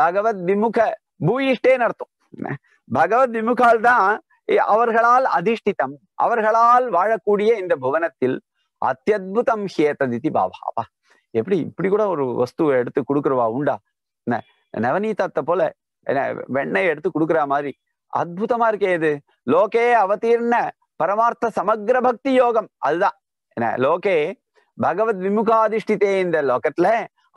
பகவத் விமுக பூயிஷ்டேன்னு அர்த்தம் பகவத் விமுகால் தான் அவர்களால் அதிஷ்டிதம் அவர்களால் வாழக்கூடிய இந்த புவனத்தில் அத்தியுதம் ஹேத்ததி பாபாவா எப்படி இப்படி கூட ஒரு வஸ்துவை எடுத்து கொடுக்குறவா உண்டா என்ன நவநீதத்தை போல வெண்ணை எடுத்து கொடுக்குற மாதிரி அத்தமா இருக்கே இது லோகே அவதீர்ண பரமார்த்த சமக்ர பக்தி யோகம் அதுதான் என்ன லோகே பகவத் விமுகாதிஷ்டிதே இந்த லோகத்துல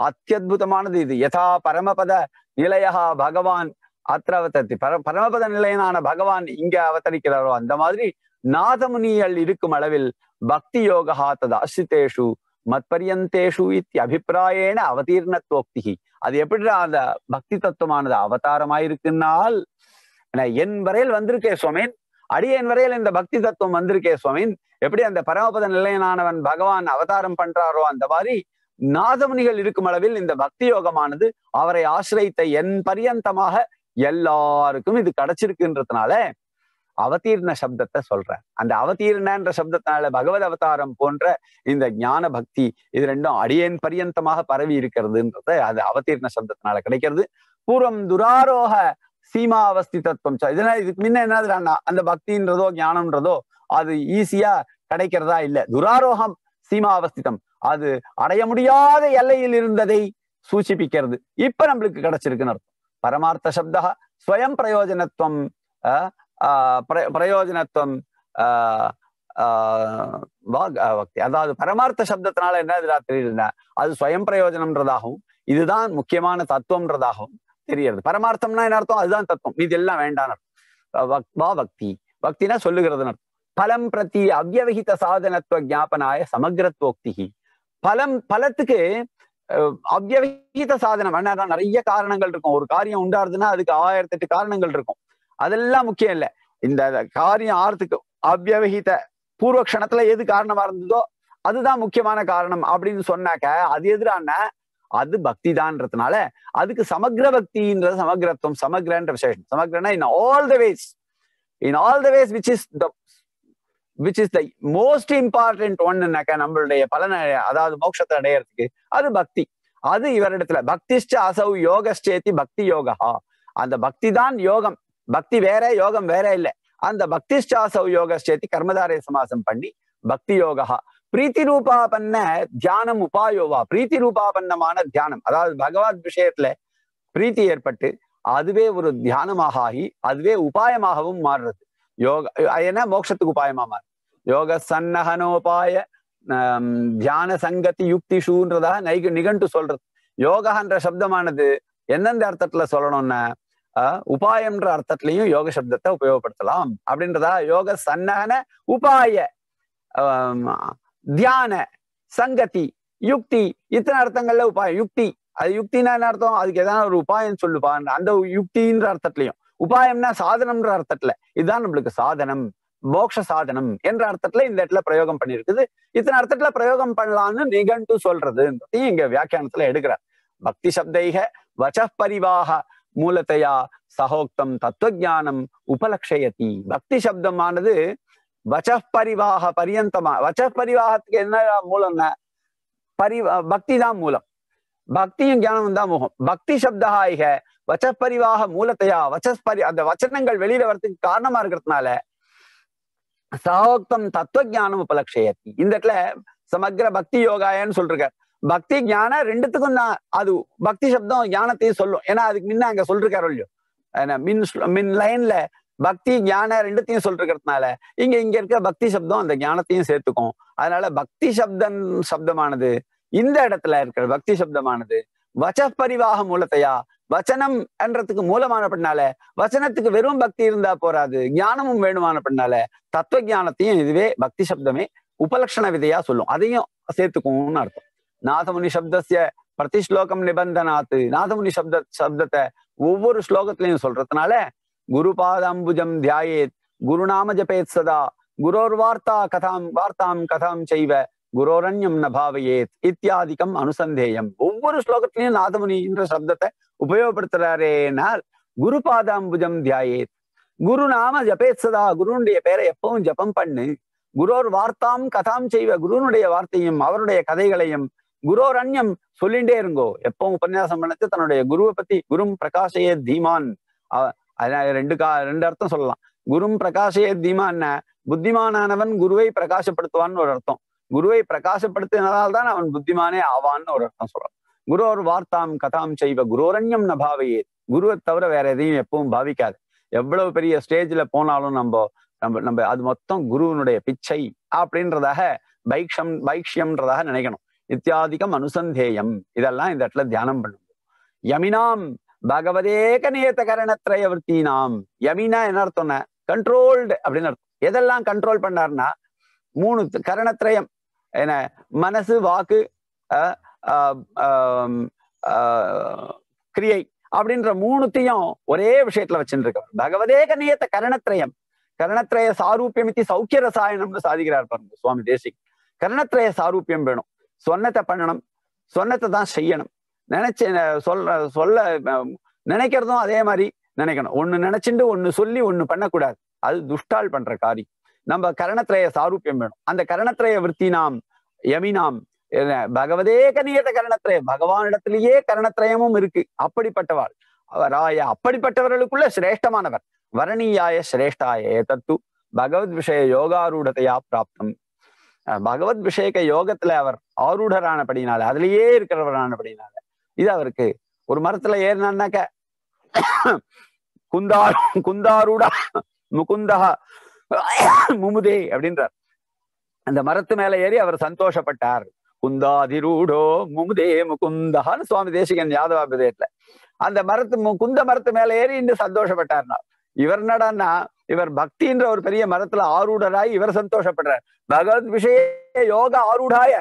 அத்தியுதமானது இது யதா பரமபத நிலையா பகவான் அத்திரவத்தி பர பரமபத நிலையனான பகவான் இங்க அவதரிக்கிறாரோ அந்த மாதிரி நாதமுனியல் இருக்கும் அளவில் பக்தி யோகா தது அசித்தேஷு மத்பரியந்தேஷு இத்தி அபிப்பிராயேன அவதீர்ணத்வோக்தி அது எப்படி அந்த பக்தி தத்துவமானது அவதாரமாயிருக்குன்னால் என் வரையில் வந்திருக்கே சுவாமின் அடியேன் வரையில் இந்த பக்தி தத்துவம் வந்திருக்கே சுவாமி எப்படி அந்த பரமபத நிலையனானவன் பகவான் அவதாரம் பண்றாரோ அந்த மாதிரி நாதமுனிகள் இருக்கும் அளவில் இந்த பக்தி யோகமானது அவரை ஆசிரியத்த என் பரியந்தமாக எல்லாருக்கும் இது கிடைச்சிருக்குன்றதுனால அவதீர்ண சப்தத்தை சொல்றேன் அந்த அவதீர்ணன்ற சப்தத்தினால பகவத் அவதாரம் போன்ற இந்த ஞான பக்தி இது ரெண்டும் அடியேன் பரியந்தமாக பரவி இருக்கிறதுன்றத அது அவதீர்ண சப்தத்தினால கிடைக்கிறது பூர்வம் துராரோக சீமா அவஸ்தி தத்துவம் இதெல்லாம் இதுக்கு முன்ன என்னதுன்னா அந்த பக்தின்றதோ ஞானம்ன்றதோ அது ஈஸியா கிடைக்கிறதா இல்ல துராரோகம் சீமா அவஸ்திதம் அது அடைய முடியாத எல்லையில் இருந்ததை சூச்சிப்பிக்கிறது இப்ப நம்மளுக்கு கிடைச்சிருக்குன்னு அர்த்தம் பரமார்த்த சப்தா ஸ்வயம் பிரயோஜனத்துவம் பிரயோஜனத்துவம் அதாவது பரமார்த்த சப்தத்தினால என்ன தெரியுதுன்னா அது ஸ்வயம் பிரயோஜனம்ன்றதாகவும் இதுதான் முக்கியமான தத்துவம்ன்றதாகவும் தெரியறது பரமார்த்தம்னா என்ன அர்த்தம் அதுதான் தத்துவம் இது எல்லாம் வேண்டாம் வா பக்தி பக்தினா சொல்லுகிறது பலம் பிரதி அவ்யவகித சாதனத்துவ ஜாபனாய சமகிரத்வோக்தி பலம் பலத்துக்கு அவ்யவகித சாதனம் என்ன நிறைய காரணங்கள் இருக்கும் ஒரு காரியம் உண்டாருதுன்னா அதுக்கு ஆயிரத்தெட்டு காரணங்கள் இருக்கும் அதெல்லாம் முக்கியம் இல்லை இந்த காரியம் ஆறத்துக்கு பூர்வ பூர்வக்ஷணத்துல எது காரணமா இருந்ததோ அதுதான் முக்கியமான காரணம் அப்படின்னு சொன்னாக்க அது எதிரான அது பக்தி தான்றதுனால அதுக்கு சமக்ர பக்தின்றது சமக்ரத்துவம் சமக்ரன்ற விசேஷம் சமக்ரனா in all the ways in all the ways which is the which is the most important ஒன்னுனாக்கா நம்மளுடைய பலனை அதாவது மோட்சத்தை அடையறதுக்கு அது பக்தி அது இவரிடத்துல பக்திஷ்ட அசௌ யோகஸ்டேத்தி பக்தி யோகா அந்த பக்தி தான் யோகம் பக்தி வேற யோகம் வேற இல்லை அந்த பக்திஷ்டாசௌ யோகஸ்டேத்தி கர்மதாரிய சமாசம் பண்ணி பக்தி யோகா பிரீத்தி பண்ண தியானம் உபாயோவா பிரீத்தி பண்ணமான தியானம் அதாவது பகவத் விஷயத்துல பிரீத்தி ஏற்பட்டு அதுவே ஒரு தியானமாக ஆகி அதுவே உபாயமாகவும் மாறுறது யோக ஏன்னா மோட்சத்துக்கு உபாயமா மாறு யோக சன்னகனோபாய தியான சங்கத்தி யுக்தி ஷூன்றதா நைக நிகண்டு சொல்றது யோகான்ற சப்தமானது எந்தெந்த அர்த்தத்துல சொல்லணும்னா உபாயம்ன்ற அர்த்தத்திலையும் யோக சப்தத்தை உபயோகப்படுத்தலாம் அப்படின்றதா யோக சன்னகன உபாய தியான சங்கதி யுக்தி இத்தனை அர்த்தங்கள்ல உபாயம் யுக்தி அது யுக்தினா என்ன அர்த்தம் அதுக்கு எதாவது ஒரு உபாயம் சொல்லுப்பா அந்த யுக்தின்ற அர்த்தத்திலையும் உபாயம்னா சாதனம்ன்ற அர்த்தத்துல இதுதான் நம்மளுக்கு சாதனம் மோக்ஷ சாதனம் என்ற அர்த்தத்துல இந்த இடத்துல பிரயோகம் பண்ணிருக்குது இத்தனை அர்த்தத்துல பிரயோகம் பண்ணலாம்னு நிகண்டு சொல்றதுன்றதையும் இங்க வியாக்கியானத்துல எடுக்கிறார் பக்தி சப்தைக வச்ச பரிவாக மூலத்தையா சகோக்தம் ஜானம் உபலக்ஷயத்தி பக்தி சப்தமானது வச்சப்பரிவாக பரியந்தமா வச்சப்பரிவாகத்துக்கு என்ன மூலம்னா பரி பக்தி தான் மூலம் பக்தியும் ஞானமும் தான் முகம் பக்தி வச்ச வச்சப்பரிவாக மூலத்தையா வச்சஸ்பரி அந்த வச்சனங்கள் வெளியில வரத்துக்கு காரணமா இருக்கிறதுனால சகோக்தம் தத்துவ ஜானம் உபலட்சயத்தி இந்த இடத்துல சமக்ர பக்தி யோகாயன்னு சொல்றாரு பக்தி ஞானம் ரெண்டுத்துக்கும் தான் அது பக்தி சப்தம் ஞானத்தையும் சொல்லும் ஏன்னா அதுக்கு முன்ன அங்க சொல்றாரு இல்லையோ மின் மின் லைன்ல பக்தி ஞான ரெண்டுத்தையும் சொல்றதுனால இங்க இங்க இருக்க பக்தி சப்தம் அந்த ஞானத்தையும் சேர்த்துக்கும் அதனால பக்தி சப்தம் சப்தமானது இந்த இடத்துல இருக்கிற பக்தி சப்தமானது வச்ச பரிவாக மூலத்தையா வச்சனம் என்றதுக்கு மூலமான பண்ணால வச்சனத்துக்கு வெறும் பக்தி இருந்தா போராது ஞானமும் வேணுமான பண்ணால தத்துவ ஞானத்தையும் இதுவே பக்தி சப்தமே உபலக்ஷண விதையா சொல்லும் அதையும் சேர்த்துக்கும்னு அர்த்தம் நாதமுனி சப்தசிய பிரதிஸ்லோகம் நிபந்தனாத்து நாதமுனி சப்த சப்தத்தை ஒவ்வொரு ஸ்லோகத்திலையும் சொல்றதுனால குருபாதாம்புஜம் தியாயேத் குருநாம ஜபேத் சதா குரோர் வார்த்தா கதாம் வார்த்தாம் கதாம் செய்வ குரோரண்யம் நபாவையேத் இத்தியாதிக்கம் அனுசந்தேயம் ஒவ்வொரு ஸ்லோகத்திலையும் என்ற சப்தத்தை உபயோகப்படுத்துறாரேனால் குரு பாதாம்புஜம் தியாயேத் குரு நாம ஜபேத் சதா குருனுடைய பேரை எப்பவும் ஜபம் பண்ணு குரோர் வார்த்தாம் கதாம் செய்வ குருனுடைய வார்த்தையும் அவருடைய கதைகளையும் குரோர் அந்யம் சொல்லிண்டே இருங்கோ எப்பவும் உபன்யாசம் பண்ணது தன்னுடைய குருவை பத்தி குரும் பிரகாசையே தீமான் அதனால ரெண்டு கா ரெண்டு அர்த்தம் சொல்லலாம் குரும் பிரகாசையே தீமான புத்திமானவன் குருவை பிரகாசப்படுத்துவான்னு ஒரு அர்த்தம் குருவை தான் அவன் புத்திமானே ஆவான்னு ஒரு அர்த்தம் சொல்றான் குரு ஒரு வார்த்தாம் கதாம் செய்வ குரோரண்யம் நபாவையே குருவை தவிர வேற எதையும் எப்பவும் பாவிக்காது எவ்வளவு பெரிய ஸ்டேஜ்ல போனாலும் நம்ம நம்ம நம்ம அது மொத்தம் குருவனுடைய பிச்சை அப்படின்றதாக பைக்ஷம் பைக்ஷியம்ன்றதாக நினைக்கணும் இத்தியாதிகம் அனுசந்தேயம் இதெல்லாம் இந்த இடத்துல தியானம் பண்ணும் யமினாம் பகவதேக நேத்த கரணத்திரய நாம் யமினா என்ன அர்த்தம்ன கண்ட்ரோல்டு அப்படின்னு அர்த்தம் எதெல்லாம் கண்ட்ரோல் பண்ணார்னா மூணு கரணத்திரயம் என்ன மனசு வாக்கு கிரியை அப்படின்ற மூணுத்தையும் ஒரே விஷயத்துல வச்சுருக்கவர் பகவதேக நியத்த கரணத்திரயம் கரணத்திரய சாரூபியம் இத்தி சௌக்கிய ரசாயனம்னு சாதிக்கிறார் பாருங்க சுவாமி தேசிக் கரணத்திரய சாரூபியம் வேணும் சொன்னத்தை பண்ணணும் சொன்னத்தை தான் செய்யணும் நினைச்சு சொல்ற சொல்ல நினைக்கிறதும் அதே மாதிரி நினைக்கணும் ஒண்ணு நினைச்சுட்டு ஒண்ணு சொல்லி ஒண்ணு பண்ணக்கூடாது அது துஷ்டால் பண்ற காரியம் நம்ம கரணத்திரைய சாரூபியம் வேணும் அந்த கரணத்திரைய விற்பி நாம் யமினாம் பகவதே கனியத கரணத்திரய பகவானிடத்திலேயே கரணத்திரயமும் இருக்கு அப்படிப்பட்டவாள் அவராய அப்படிப்பட்டவர்களுக்குள்ள சிரேஷ்டமானவர் வரணியாய சிரேஷ்டாய தத்து பகவத் விஷய யோகாரூடத்தையா பிராப்தம் பகவத் விஷயக்க யோகத்துல அவர் ஆரூடரானபடினால அதுலயே இருக்கிறவரானபடினால் இது அவருக்கு ஒரு மரத்துல ஏறினாக்க குந்தா குந்தாரூடா முகுந்தா முமுதே அப்படின்றார் அந்த மரத்து மேல ஏறி அவர் சந்தோஷப்பட்டார் குந்தாதிரூடோ முமுதே முகுந்தஹான்னு சுவாமி தேசிகன் யாதவா பிரதேட்ல அந்த மரத்து குந்த மரத்து மேல ஏறி இன்று சந்தோஷப்பட்டார்னா இவர் என்னடான்னா இவர் பக்தின்ற ஒரு பெரிய மரத்துல ஆரூடராய் இவர் சந்தோஷப்படுறார் பகவத் விஷய யோக ஆரூடாய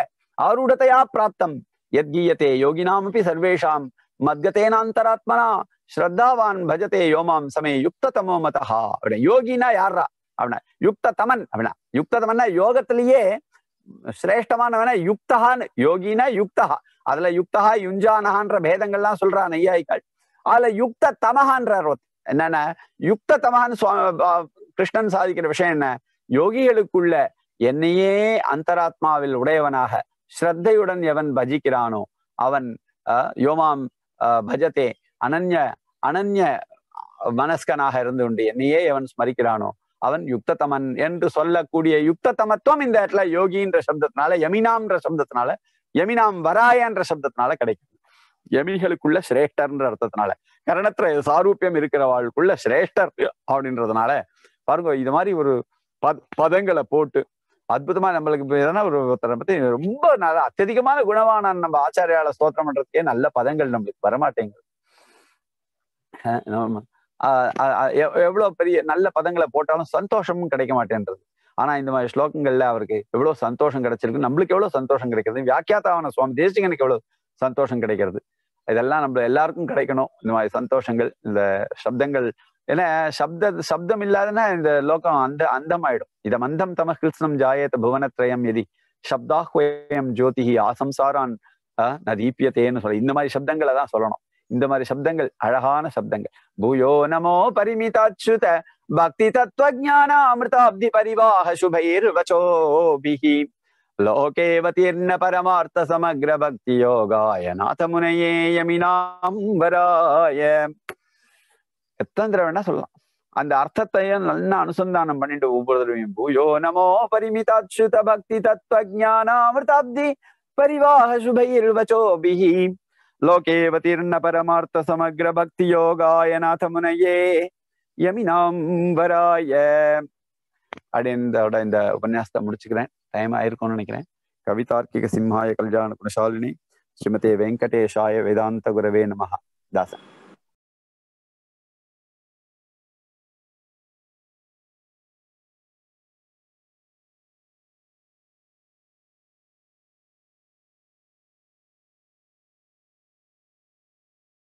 ஆரூடத்தையா பிராப்தம் யத்கீயத்தே யோகினாமப்பி சர்வேஷாம் மத்கத்தேனாந்தராத்மனா ஸ்ரத்தாவான் பஜதே யோமாம் சமய யுக்த தமோ மதஹா அப்படின்னா யோகினா யாரா அப்படின்னா யுக்த தமன் அப்படின்னா யுக்த தமன்னா யோகத்திலேயே சிரேஷ்டமானவன யுக்தஹான் யோகினா யுக்தஹா அதுல யுக்தஹா யுஞ்சானஹான்ற பேதங்கள்லாம் சொல்றான் ஐயாய்கள் அதுல யுக்த தமஹான்ற என்னன்னா யுக்த தமஹான்னு கிருஷ்ணன் சாதிக்கிற விஷயம் என்ன யோகிகளுக்குள்ள என்னையே அந்தராத்மாவில் உடையவனாக ஸ்ரத்தையுடன் எவன் பஜிக்கிறானோ அவன் யோமாம் பஜத்தே அனன்ய அனன்ய மனஸ்கனாக இருந்து உண்டு என்னையே எவன் ஸ்மரிக்கிறானோ அவன் யுக்ததமன் என்று சொல்லக்கூடிய யுக்ததமத்துவம் இந்த இடத்துல யோகின்ற சப்தத்தினால யமினாம்ன்ற சப்தத்தினால யமினாம் வராயன்ற சப்தத்தினால கிடைக்கும் யமிகளுக்குள்ள சிரேஷ்டர்ன்ற அர்த்தத்தினால கரணத்துல சாரூபியம் இருக்கிறவாளுக்குள்ள சிரேஷ்டர் அப்படின்றதுனால பாருங்க இது மாதிரி ஒரு பதங்களை போட்டு அற்புதமா நம்மளுக்கு ஒருத்தரை பத்தி ரொம்ப நல்ல அத்தியதிகமான குணவான நம்ம ஆச்சாரியால ஸ்தோத்திரம் பண்றதுக்கே நல்ல பதங்கள் நம்மளுக்கு வரமாட்டேங்குது எவ்வளவு பெரிய நல்ல பதங்களை போட்டாலும் சந்தோஷமும் கிடைக்க மாட்டேன்றது ஆனா இந்த மாதிரி ஸ்லோகங்கள்ல அவருக்கு எவ்வளவு சந்தோஷம் கிடைச்சிருக்கு நம்மளுக்கு எவ்வளவு சந்தோஷம் கிடைக்கிறது வியாக்கியாத்தாவன சுவாமி தேசிகனுக்கு எவ்வளவு சந்தோஷம் கிடைக்கிறது இதெல்லாம் நம்ம எல்லாருக்கும் கிடைக்கணும் இந்த மாதிரி சந்தோஷங்கள் இந்த சப்தங்கள் ஏன்னா சப்த சப்தம் இல்லாதன்னா இந்த லோகம் அந்த அந்தம் ஆயிடும் இத மந்தம் தம கிருஷ்ணம் ஜாயேத புவனத்ரயம் எதி சப்தாஹ்வயம் ஜோதிஹி ஆசம்சாரான் நதீப்பியத்தேன்னு சொல்ல இந்த மாதிரி சப்தங்களை தான் சொல்லணும் இந்த மாதிரி சப்தங்கள் அழகான சப்தங்கள் பூயோ நமோ பரிமிதாச்சுத பக்தி தத்துவ ஜான அமிர்தாப்தி பரிவாக சுபைர் வச்சோபிஹி லோகேவதீர்ண பரமார்த்த சமக்ர பக்தி யோகாய நாத முனையே யமினாம்பராய எத்தனை தடவை வேணா சொல்லலாம் அந்த அர்த்தத்தையும் நல்லா அனுசந்தானம் பண்ணிட்டு ஒவ்வொரு தடவையும் பூயோ நமோ பரிமிதாச்சுத பக்தி தத்துவ ஜானாமிருதாப்தி பரிவாஹ சுபைர் வச்சோபிஹி பரமார்த்த சமக்ர பக்தி யோகாய நாதமுனையே யமினாம் வராய அப்படின்றோட இந்த உபன்யாசத்தை முடிச்சுக்கிறேன் டைம் ஆயிருக்கும்னு நினைக்கிறேன் கவிதார்க்கிக சிம்ஹாய கல்யாண குணசாலினி ஸ்ரீமதி வெங்கடேஷாய வேதாந்த குரவே நமஹா தாசன்